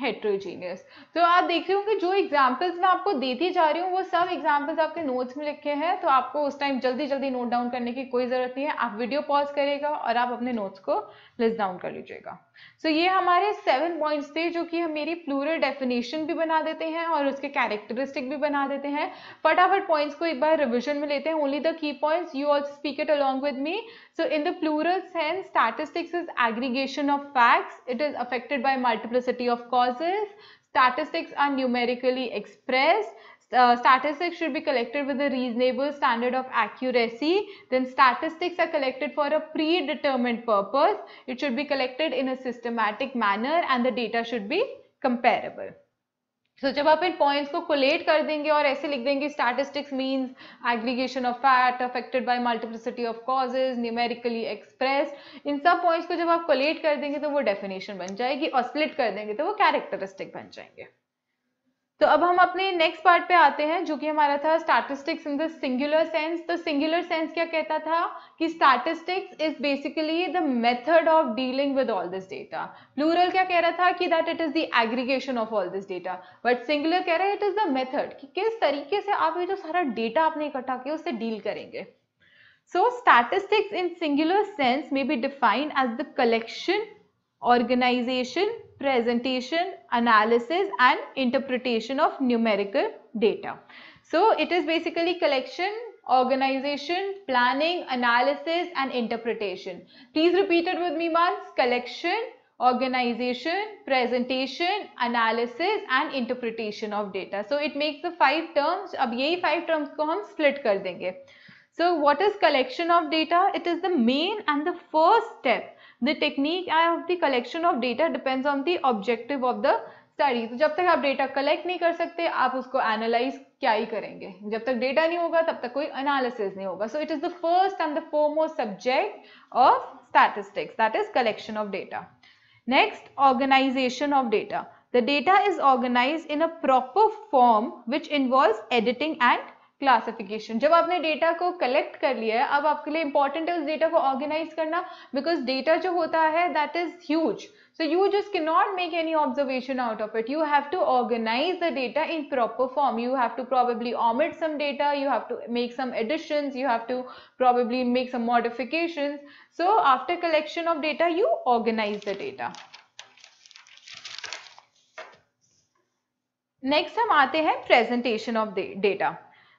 heterogeneous तो आप देख रहे होंगे जो examples मैं आपको देती जा रही हूँ वो सब एग्जाम्पल्स आपके नोट्स में लिखे हैं तो आपको उस टाइम जल्दी जल्दी नोट डाउन करने की कोई ज़रूरत नहीं है आप वीडियो पॉज करेगा और आप अपने नोट्स को लिस्ट डाउन कर लीजिएगा सो so, ये हमारे सेवन पॉइंट्स थे जो कि हम मेरी प्लूरल डेफिनेशन भी बना देते हैं और उसके कैरेक्टरिस्टिक भी बना देते हैं फटाफट पॉइंट्स को एक बार रिविजन में लेते हैं only the key points you all speak it along with me so in the plural sense statistics is aggregation of facts it is affected by multiplicity of causes statistics are numerically expressed uh, statistics should be collected with a reasonable standard of accuracy. Then statistics are collected for a predetermined purpose. It should be collected in a systematic manner and the data should be comparable. तो so, जब आप इन points को collate कर देंगे और ऐसे लिख देंगे statistics means aggregation of fact affected by multiplicity of causes numerically express इन सब पॉइंट्स को जब आप कोलेट कर देंगे तो वो डेफिनेशन बन जाएगी और स्प्लिट कर देंगे तो वो कैरेक्टरिस्टिक बन जाएंगे तो अब हम अपने नेक्स्ट पार्ट पे आते हैं जो कि हमारा था statistics in the singular sense तो सिंगुलर सेंस क्या कहता था कि statistics is basically the method of dealing with all this data plural क्या कह रहा था कि that it is the aggregation of all this data but singular कह रहा है इट इज द मेथड कि किस तरीके से आप ये जो सारा डेटा आपने इकट्ठा किया उससे डील करेंगे so statistics in singular sense may be defined as the collection organisation presentation, analysis and interpretation of numerical data. So it is basically collection, organization, planning, analysis and interpretation. Please repeat it with me once. Collection, organization, presentation, analysis and interpretation of data. So it makes the five terms. Now, these five terms को हम split कर So what is collection of data? It is the main and the first step the technique of the collection of data depends on the objective of the study तो जब तक आप data collect नहीं कर सकते आप उसको एनालाइज क्या ही करेंगे जब तक डेटा नहीं होगा तब तक कोई एनालिसिस नहीं होगा so it is the first and the foremost subject of statistics that is collection of data next organization of data the data is organized in a proper form which involves editing and classification जब आपने data को collect कर लिया है अब आपके लिए important है उस डेटा को ऑर्गेनाइज करना बिकॉज डेटा जो होता है that is huge so you just can not make any observation out of it you have to organise the data in proper form you have to probably omit some data you have to make some addition you have to probably make some modification so after collection of data you organise the data next हम आते हैं presentation of data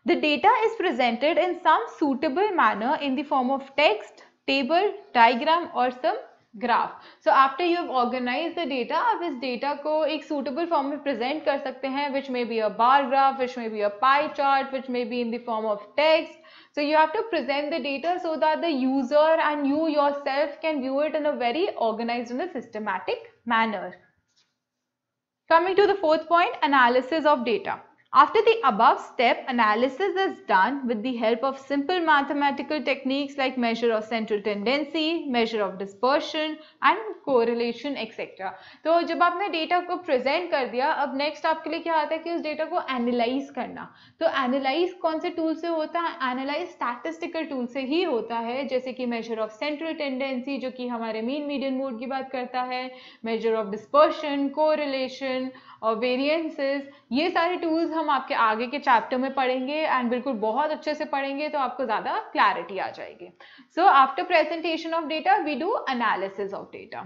The data is presented in some suitable manner in the form of text, table, diagram or some graph. So after you have organized the data, you इस data को एक suitable form में present कर सकते हैं which may be a bar graph which may be a pie chart which may be in the so you have to present the data so that the user and you yourself can view it in a very organized and a systematic manner coming to the fourth point analysis of data After the above step, analysis is done with the help of simple mathematical techniques like measure of central tendency, measure of dispersion and correlation etc. तो जब आपने data को present कर दिया अब next आपके लिए क्या आता है कि उस data को analyze करना तो analyze कौन से tool से होता है analyze statistical tool से ही होता है जैसे कि measure of central tendency जो कि हमारे mean median mode की बात करता है measure of dispersion, correlation और वेरियंसेस ये सारे टूल्स हम आपके आगे के चैप्टर में पढ़ेंगे एंड बिल्कुल बहुत अच्छे से पढ़ेंगे तो आपको ज़्यादा क्लैरिटी आ जाएगी so after presentation of data we do analysis of data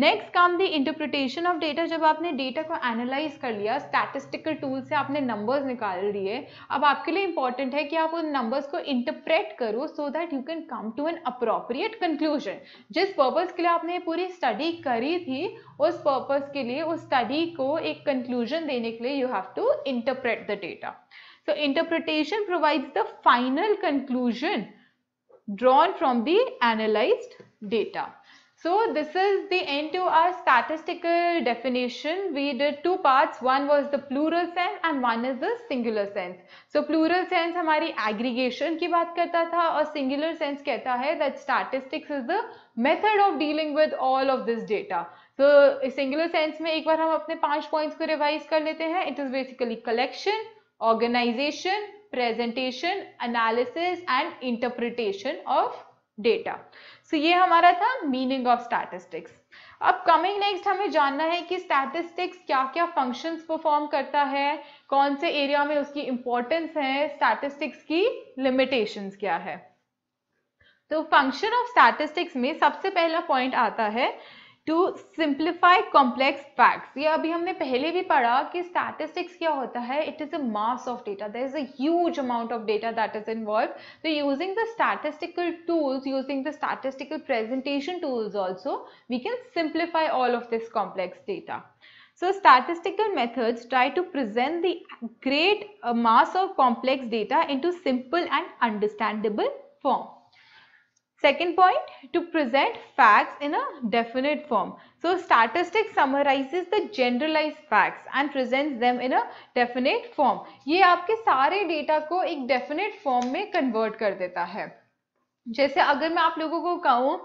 next come the interpretation of data जब आपने डेटा को एनालाइज कर लिया स्टैटिस्टिकल टूल से आपने नंबर्स निकाल लिए अब आपके लिए इंपॉर्टेंट है कि आप उन नंबर्स को इंटरप्रेट करो so that you can come to an appropriate conclusion जिस पर्पज के लिए आपने पूरी स्टडी करी थी उस पर्पज के लिए उस स्टडी को एक कंक्लूजन देने के लिए you have to interpret the data so interpretation provides the final conclusion drawn from the analyse data So this is the end to our statistical definition. We did two parts. One was the plural sense and one is the singular sense. So plural sense hamari aggregation ki baat karta tha aur singular sense kehta hai that statistics is the method of dealing with all of this data. So singular sense mein ek बार hum apne panch points ko revise kar lete hain It is basically collection, organization, presentation, analysis and interpretation of data. So तो ये हमारा था meaning of statistics अब coming next हमें जानना है कि स्टैटिस्टिक्स क्या क्या फंक्शंस परफॉर्म करता है कौन से एरिया में उसकी इंपॉर्टेंस है स्टैटिस्टिक्स की लिमिटेशंस क्या है तो फंक्शन ऑफ स्टैटिस्टिक्स में सबसे पहला पॉइंट आता है to simplify complex facts. We have already studied that statistics It is a mass of data. There is a huge amount of data that is involved. So using the statistical tools, using the statistical presentation tools also, we can simplify all of this complex data. So statistical methods try to present the great mass of complex data into simple and understandable form. Second point, to present facts in a definite form. So statistics summarizes the generalized facts and presents them in a definite form. ye aapke sare data ko ek definite form mein convert कर देता है जैसे अगर मैं आप लोगों को कहूँ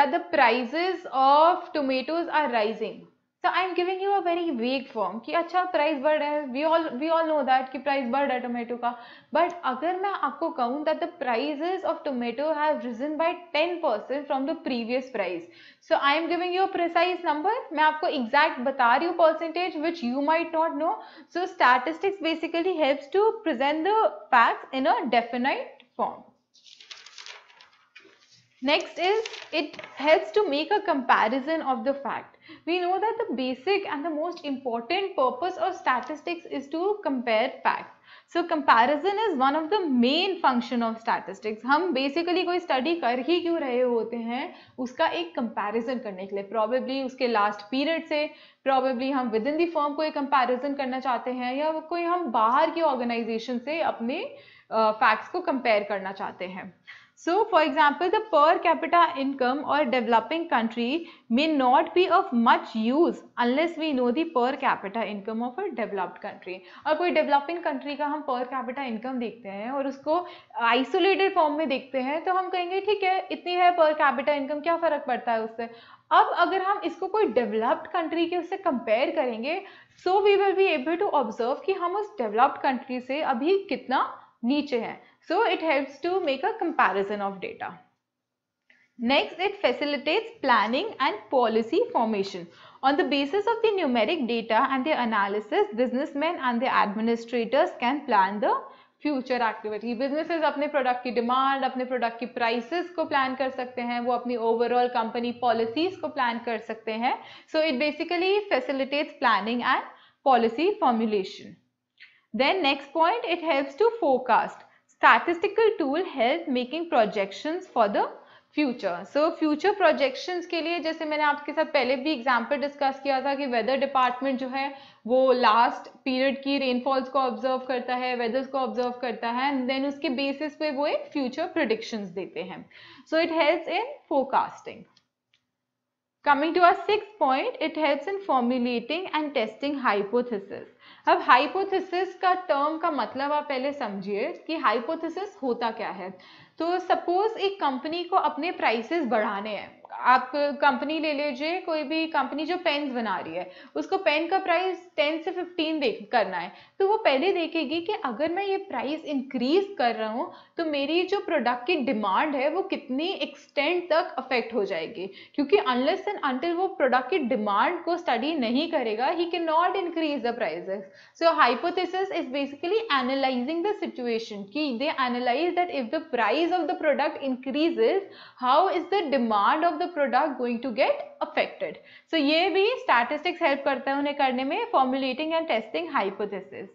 that the prices of tomatoes are rising so i'm giving you a very vague form कि अच्छा price बढ़ रहा है we all we all know that कि price बढ़ रहा है tomato का but अगर मैं आपको कहूँ that the prices of tomato have risen by 10% from the previous price so i am giving you a precise number मैं आपको exact बता रही हूँ percentage which you might not know so statistics basically helps to present the facts in a definite form Next is it helps to make a comparison of the fact. we know that the basic and the most important purpose of statistics is to compare facts. So comparison is one of the main function of statistics हम basically कोई study कर ही क्यों रहे होते हैं उसका एक कंपैरिजन करने के लिए प्रॉबेबली उसके लास्ट पीरियड से प्रॉबेबली हम विद इन दी फर्म कोई कंपैरिजन करना चाहते हैं या कोई हम बाहर की ऑर्गेनाइजेशन से अपने फैक्ट्स uh, को कंपेयर करना चाहते हैं So, for example, the per capita income or developing country may not be of much use unless we know the per capita income of a developed country. और कोई developing country का हम per capita income देखते हैं और उसको isolated form में देखते हैं तो हम कहेंगे ठीक है इतनी है per capita income क्या फ़र्क पड़ता है उससे अब अगर हम इसको कोई डेवलप्ड कंट्री के उससे कंपेयर करेंगे so we will be able to observe कि हम उस डेवलप्ड कंट्री से अभी कितना नीचे हैं So it helps to make a comparison of data. Next, it facilitates planning and policy formation. On the basis of the numeric data and the analysis, businessmen and the administrators can plan the future activity. Businesses apne product ki demand, apne product ki prices ko plan kar sakte hain, wo apne overall company policies ko plan kar sakte hain. So it basically facilitates planning and policy formulation. Then next point, it helps to forecast. Statistical tool help making projection for the future so future projection के लिए जैसे मैंने आपके साथ पहले भी example discuss किया था कि वेदर डिपार्टमेंट जो है वो लास्ट पीरियड की रेनफॉल्स को ऑब्जर्व करता है वेदर्स को ऑब्जर्व करता है एंड देन उसके बेसिस पे वो एक फ्यूचर प्रोडिक्शन देते हैं so it help in forecasting coming to our six point it help in formulating and testing hypothesis अब हाइपोथेसिस का टर्म का मतलब आप पहले समझिए कि हाइपोथेसिस होता क्या है तो सपोज एक कंपनी को अपने प्राइसेस बढ़ाने हैं आप कंपनी ले लीजिए कोई भी कंपनी जो पेन्स बना रही है उसको पेन का प्राइस टेन से फिफ्टीन देख करना है तो वो पहले देखेगी कि अगर मैं ये प्राइस इंक्रीज कर रहा हूँ तो मेरी जो प्रोडक्ट की डिमांड है वो कितनी एक्सटेंड तक अफेक्ट हो जाएगी क्योंकि अनलेस एंड अनटिल वो प्रोडक्ट की डिमांड को स्टडी नहीं करेगा he can not increase the prices so hypothesis is basically analysing the situation कि they analyse that if the price of the product increases how is the demand of the product going to get affected so ये भी statistics help करता है उन्हें करने में formulating and testing hypothesis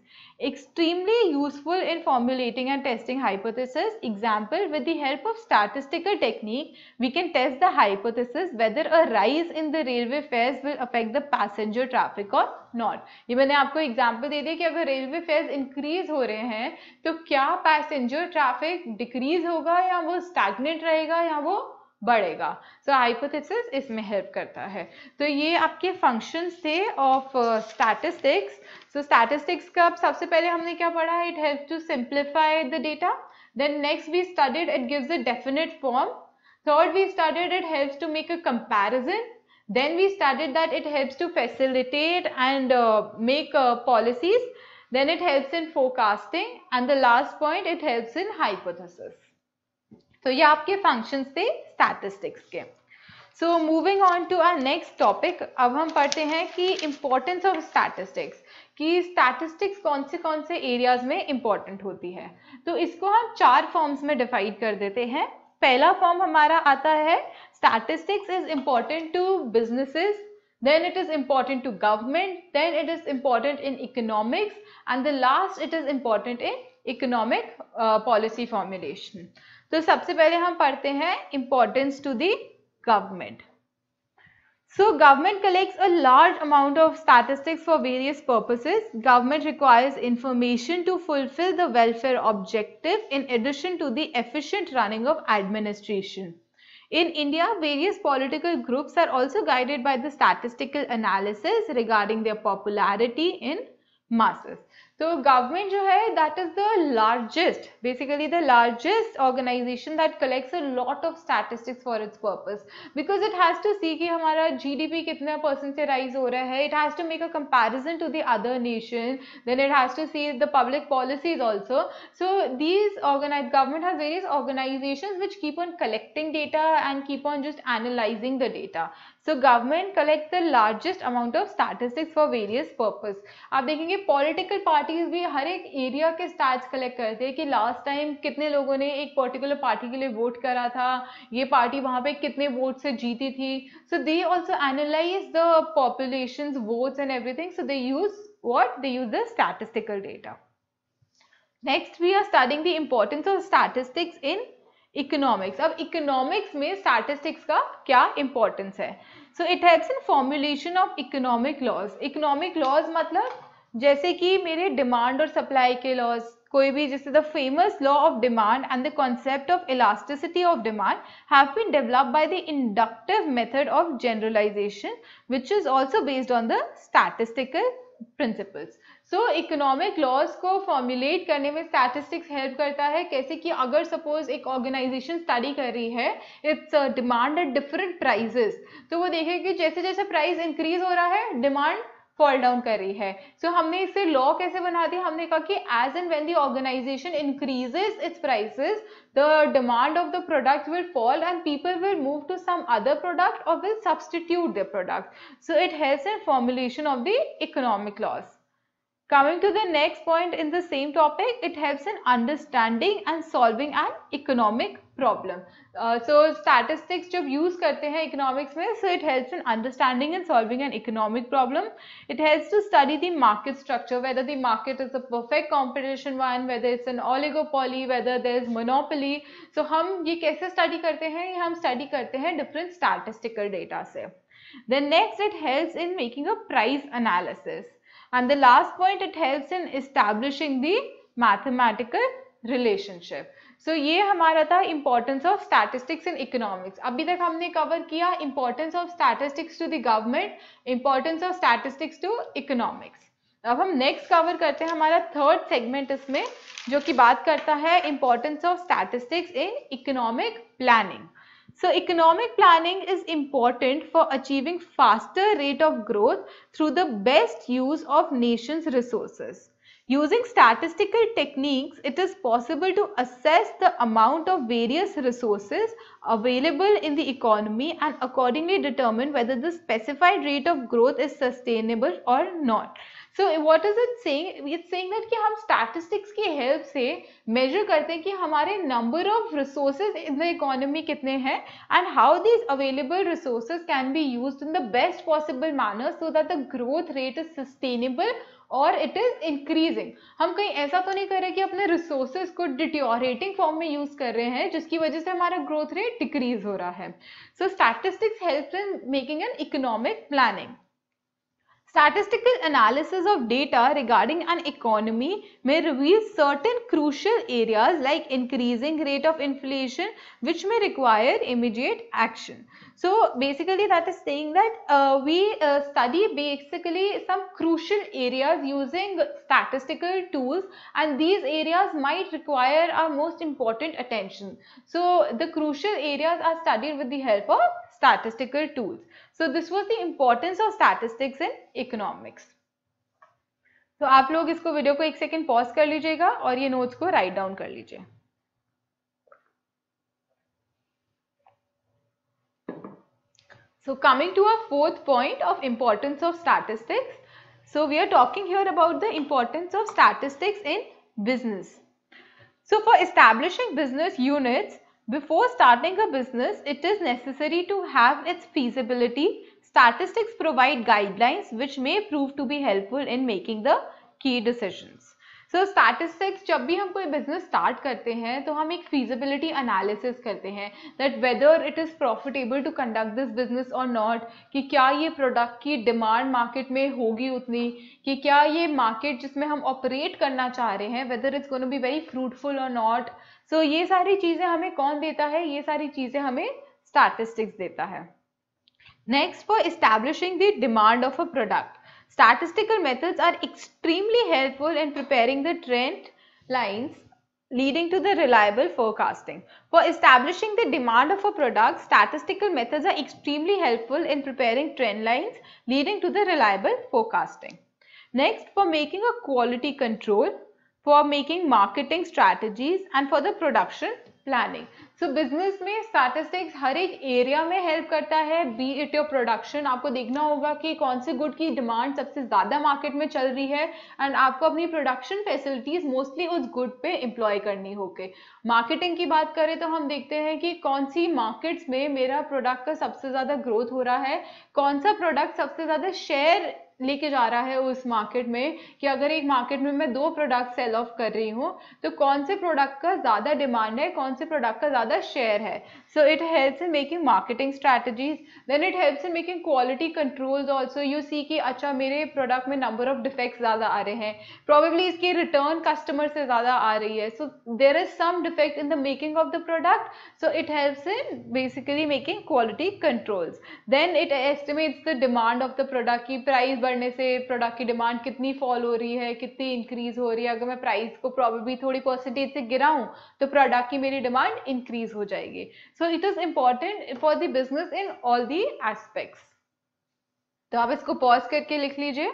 extremely useful in formulating and testing hypothesis example with the help of statistical technique we can test the hypothesis whether a rise in the railway fares will affect the passenger traffic or not ये मैंने आपको example दे दिया कि अगर railway fears increase हो रहे हैं तो क्या पैसेंजर ट्रैफिक डिक्रीज होगा या वो स्टैगनेट रहेगा या वो बढ़ेगा सो हाइपोथेसिस इसमें हेल्प करता है तो ये आपके फंक्शंस थे ऑफ स्टैटिस्टिक्स सो स्टैटिस्टिक्स का सबसे पहले हमने क्या पढ़ा it help to simplify the data then next we studied it gives a definite form third we studied it help to make a comparison then we studied that it helps to facilitate and make policies then it helps in forecasting and the last point it helps in hypothesis तो ये आपके function थे statistics के so moving on to our next topic अब हम पढ़ते हैं कि इम्पोर्टेंस ऑफ स्टैटिस्टिक्स कि स्टैटिस्टिक्स कौन से कौन से एरियाज में इम्पॉर्टेंट होती है तो इसको हम चार फॉर्म्स में डिफाइड कर देते हैं पहला फॉर्म हमारा आता है statistics is important to businesses then it is important to government then it is important in economics and the last it is important in economic policy formulation तो सबसे पहले हम पढ़ते हैं importance to the government so government collect a large amount of statistics for various purposes government requires information to fulfil the welfare objective in addition to the efficient running of administration in India various political groups are also guided by the statistical analysis regarding their popularity in masses So government jo hai, that is the largest, basically the largest organization that collects a lot of statistics for its purpose. Because it has to see ki humara GDP kitna percent It has to make a comparison to the other nation. Then it has to see the public policies also. So these organized government has various organizations which keep on collecting data and keep on just analyzing the data. So government collect the largest amount of statistics for various purpose आप देखेंगे political parties भी हर एक area के stats collect करते हैं कि last time कितने लोगों ने एक पर्टिकुलर पार्टी के लिए वोट करा था ये पार्टी वहाँ पे कितने वोट से जीती थी so they also analyse the population votes and everything so they use what they use the statistical data next we are starting the importance of statistics in economics अब इकोनॉमिक्स में statistics का क्या importance है so it helps in formulation of economic laws economic laws मतलब जैसे कि मेरे demand और सप्लाई के लॉज कोई भी जैसे the famous law of demand and the concept of elasticity of demand have been develop by the inductive method of generalisation which is also based on the statistical principles so economic laws को formulate करने में statistics help करता है कैसे कि अगर suppose एक organisation study कर रही है it's demand at different prices तो वो देखे कि जैसे जैसे प्राइस इंक्रीज हो रहा है डिमांड फॉल डाउन कर रही है सो so, हमने इसे लॉ कैसे बना दिया हमने कहा कि as and when the organisation increases its prices the demand of the product will fall and people will move to some other product और will substitute the product so it has an formulation of the economic laws Coming to the next point in the same topic, it helps in understanding and solving an economic problem. Uh, so statistics जब use करते हैं economics में, so it helps in understanding and solving an economic problem. It helps to study the market structure, whether the market is a perfect competition one, whether it's an oligopoly, whether there's monopoly. So हम ये कैसे study करते हैं? हम study करते हैं different statistical data से. Then next it helps in making a price analysis. And the last point, it helps in establishing the mathematical relationship. So so, ये हमारा था importance of statistics in economics अभी तक हमने cover किया importance of statistics to the government importance of statistics to economics अब हम next cover करते हैं हमारा थर्ड सेगमेंट इसमें जो कि बात करता है importance of statistics in economic planning So economic planning is important for achieving faster rate of growth through the best use of nation's resources. Using statistical techniques, it is possible to assess the amount of various resources available in the economy and accordingly determine whether the specified rate of growth is sustainable or not. So what is it say it saying that कि हम statistics की help से major करते हैं कि हमारे number of resources in the economy कितने हैं and how these available resources can be use in the best possible manner so that the growth rate is sustainable और इट इज़ इंक्रीजिंग हम कहीं ऐसा तो नहीं कर रहे कि अपने रिसोर्सेज को डिटोरेटिंग फॉर्म में यूज़ कर रहे हैं जिसकी वजह से हमारा ग्रोथ रेट डिक्रीज हो रहा है so statistics help in making an economic planning Statistical analysis of data regarding an economy may reveal certain crucial areas like increasing rate of inflation which may require immediate action. So basically that is saying that uh, we uh, study basically some crucial areas using statistical tools and these areas might require our most important attention. So the crucial areas are studied with the help of statistical tools. So this was the importance of statistics in economics. so, आप लोग इसको video को एक second pause कर लीजिएगा और ये notes को राइट डाउन कर लीजिए So coming to our fourth point of importance of statistics. So we are talking here about the importance of statistics in business. So for establishing business units, Before starting a business, it is necessary to have its feasibility. Statistics provide guidelines which may prove to be helpful in making the key decisions. So so, statistics जब भी हम कोई business start करते हैं तो हम एक feasibility analysis करते हैं that whether it is profitable to conduct this business or not कि क्या ये प्रोडक्ट की डिमांड मार्केट में होगी उतनी कि क्या ये मार्केट जिसमें हम ऑपरेट करना चाह रहे हैं whether it's gonna be very fruitful or not so so, ये सारी चीजें हमें कौन देता है ये सारी चीजें हमें स्टैटिस्टिक्स देता है next for establishing the demand of a product statistical methods are extremely helpful in preparing the trend lines leading to the reliable forecasting for establishing the demand of a product statistical methods are extremely helpful in preparing trend lines leading to the reliable forecasting next for making a quality control for making marketing strategies and for the production planning so business में statistics हर एक area में help करता है B it your production आपको देखना होगा कि कौन से गुड की डिमांड सबसे ज़्यादा मार्केट में चल रही है एंड आपको अपनी प्रोडक्शन फैसिलिटीज़ मोस्टली उस गुड पे एम्प्लॉय करनी होगी मार्केटिंग की बात करें तो हम देखते हैं कि कौन सी मार्केट्स में मेरा प्रोडक्ट का सबसे ज़्यादा ग्रोथ हो रहा है कौन सा प्रोडक्ट सबसे ज़्यादा शेयर लेके जा रहा है उस मार्केट में कि अगर एक मार्केट में मैं दो प्रोडक्ट सेल ऑफ कर रही हूँ तो कौन से प्रोडक्ट का ज़्यादा डिमांड है कौन से प्रोडक्ट का ज़्यादा शेयर है so it helps in making marketing strategies then it helps in making quality controls also you see कि अच्छा मेरे प्रोडक्ट में नंबर ऑफ डिफेक्ट ज़्यादा आ रहे हैं प्रॉबेबली इसकी रिटर्न कस्टमर से ज़्यादा आ रही है so there is some defect in the making of the product so it helps in basically making quality controls then it estimates the demand of the product की प्राइस करने से product की demand कितनी फॉल हो रही है कितनी increase हो रही है अगर मैं प्राइस को प्रॉबेबली थोड़ी परसेंटेज से गिराऊं तो प्रोडक्ट की मेरी डिमांड इंक्रीज हो जाएगी so it is important for the business in all the aspects तो आप इसको पॉज करके लिख लीजिए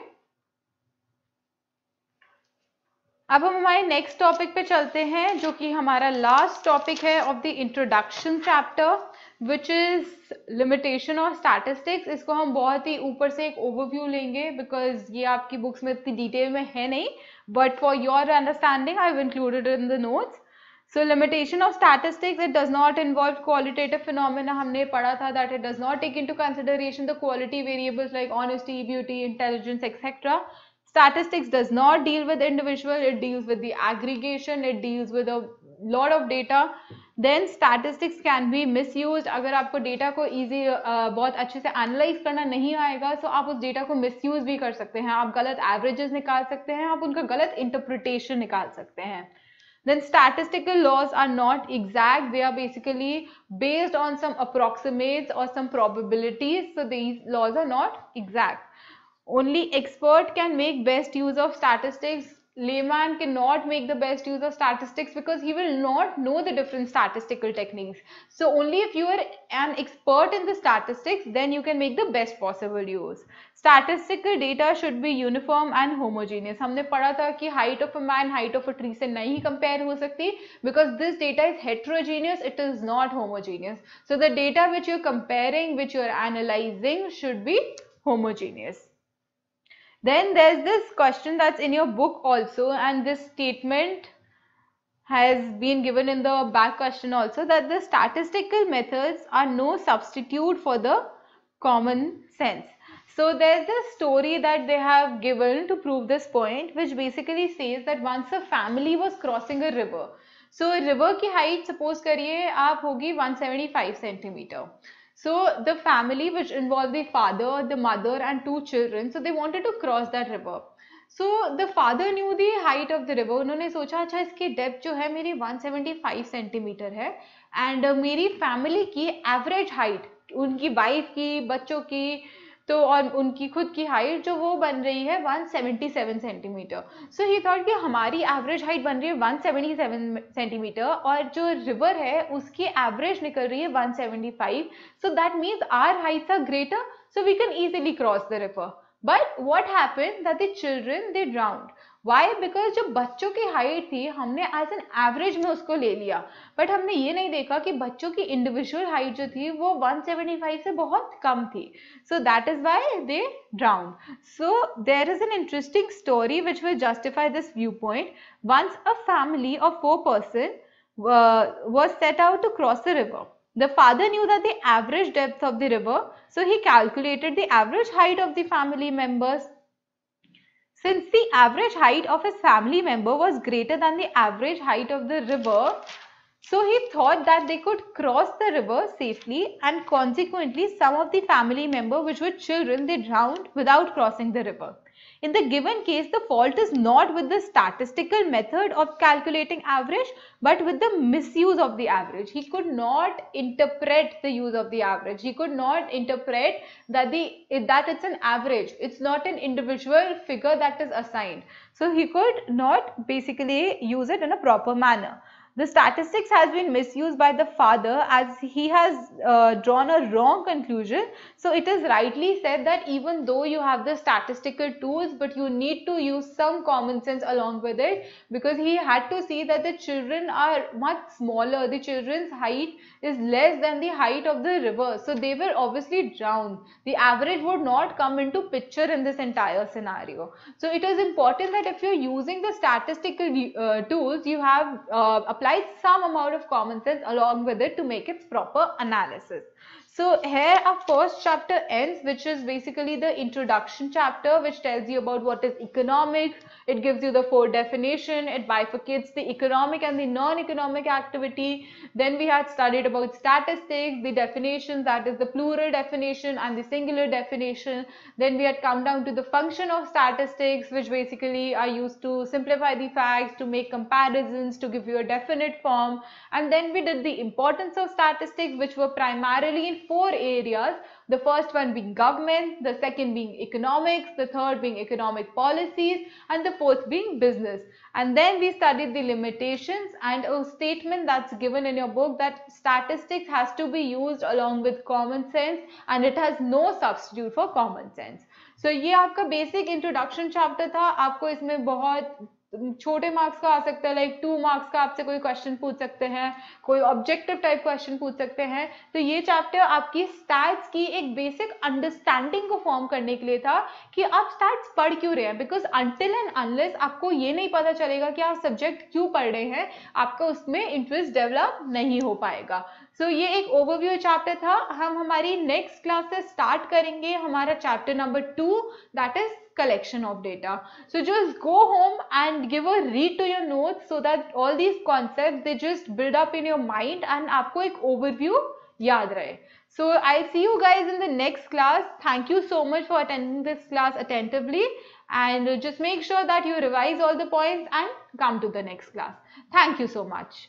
अब हम हमारे नेक्स्ट टॉपिक पे चलते हैं जो कि हमारा लास्ट टॉपिक है of the introduction chapter which is limitation of statistics इसको हम बहुत ही ऊपर से एक ओवरव्यू लेंगे बिकॉज ये आपकी बुक्स में इतनी डिटेल में है नहीं but for your understanding I included in the notes so limitation of statistics it does not involve qualitative phenomena हमने पढ़ा था that it does not take into consideration the quality variables like honesty beauty intelligence etcetera statistics does not deal with individual it deals with the aggregation it deals with a lot of data then statistics can be misuse अगर आपको data को easy बहुत अच्छे से analyse करना नहीं आएगा तो आप उस डेटा को मिस यूज भी कर सकते हैं आप गलत एवरेजेस निकाल सकते हैं आप उनका गलत इंटरप्रिटेशन निकाल सकते हैं then statistical laws are not exact they are basically based on some approximates or some probabilities so these laws are not exact only expert can make best use of statistics layman cannot make the best use of statistics because he will not know the different statistical techniques. So only if you are an expert in the statistics, then you can make the best possible use. Statistical data should be uniform and homogeneous. We have था कि height of a man, height of a tree से नहीं compare हो सकती because this data is heterogeneous, it is not homogeneous. So the data which you're comparing, which you're analyzing should be homogeneous. Then there's this question that's in your book also and this statement has been given in the back question also that the statistical methods are no substitute for the common sense. So there's this story that they have given to prove this point which basically says that once a family was crossing a river. So river ki height suppose करिए आप hogi 175 centimeter. So the family which involved the father, the mother and two children, so they wanted to cross that river. so the father knew the height of the river unhone socha acha iski depth jo hai meri 175 cm hai and uh, मेरी family की average height उनकी wife की बच्चों की तो और उनकी खुद की हाइट जो वो बन रही है 177 सेंटीमीटर सो ही थॉट कि हमारी एवरेज हाइट बन रही है 177 सेंटीमीटर और जो रिवर है उसकी एवरेज निकल रही है 175 so that means our heights are greater so we can easily cross the river but what happen that the children they drowned why because जो बच्चों की हाइट थी हमने एज एन एवरेज में उसको ले लिया बट हमने ये नहीं देखा कि बच्चों की इंडिविजुअल हाइट जो थी वो 175 से बहुत कम थी so that is why they drowned so there is an interesting story which will justify this view point once a family of four person was set out to cross the river. The father knew that the average depth of the river, so he calculated the average height of the family members. Since the average height of his family member was greater than the average height of the river, so he thought that they could cross the river safely and consequently some of the family member which were children they drowned without crossing the river. In the given case, the fault is not with the statistical method of calculating average, but with the misuse of the average. He could not interpret the use of the average. He could not interpret that, the, that it's an average. It's not an individual figure that is assigned. So he could not basically use it in a proper manner. The statistics has been misused by the father as he has uh, drawn a wrong conclusion. So it is rightly said that even though you have the statistical tools, but you need to use some common sense along with it because he had to see that the children are much smaller. The children's height is less than the height of the river. So they were obviously drowned. The average would not come into picture in this entire scenario. So it is important that if you're using the statistical uh, tools, you have uh, applied some amount of common sense along with it to make its proper analysis. So here our first chapter ends which is basically the introduction chapter which tells you about what is economic, it gives you the four definition, it bifurcates the economic and the non-economic activity. Then we had studied about statistics, the definitions, that is the plural definition and the singular definition. Then we had come down to the function of statistics, which basically are used to simplify the facts, to make comparisons, to give you a definite form. And then we did the importance of statistics, which were primarily in four areas. The first one being government, the second being economics, the third being economic policies and the fourth being business. And then we studied the limitations and a statement that's given in your book that statistics has to be used along with common sense and it has no substitute for common sense. so, ये आपका basic introduction chapter था आपको इसमें बहुत छोटे marks का आ सकता है लाइक टू मार्क्स का आपसे कोई क्वेश्चन पूछ सकते हैं कोई ऑब्जेक्टिव टाइप क्वेश्चन पूछ सकते हैं तो ये चैप्टर आपकी स्टैट्स की एक बेसिक अंडरस्टैंडिंग को फॉर्म करने के लिए था कि आप स्टैट्स पढ़ क्यों रहे हैं बिकॉज अंटिल एंड अनलेस आपको ये नहीं पता चलेगा कि आप सब्जेक्ट क्यों पढ़ रहे हैं आपका उसमें इंटरेस्ट डेवलप नहीं हो पाएगा सो so, ये एक ओवरव्यू चैप्टर था हम हमारी नेक्स्ट क्लास से स्टार्ट करेंगे हमारा chapter number two that is collection of data so just go home and give a read to your notes so that all these concept they just build up in your mind and आपको एक overview याद रहे so I see you guys in the next class thank you so much for attending this class attentively and just make sure that you revise all the point and come to the next class thank you so much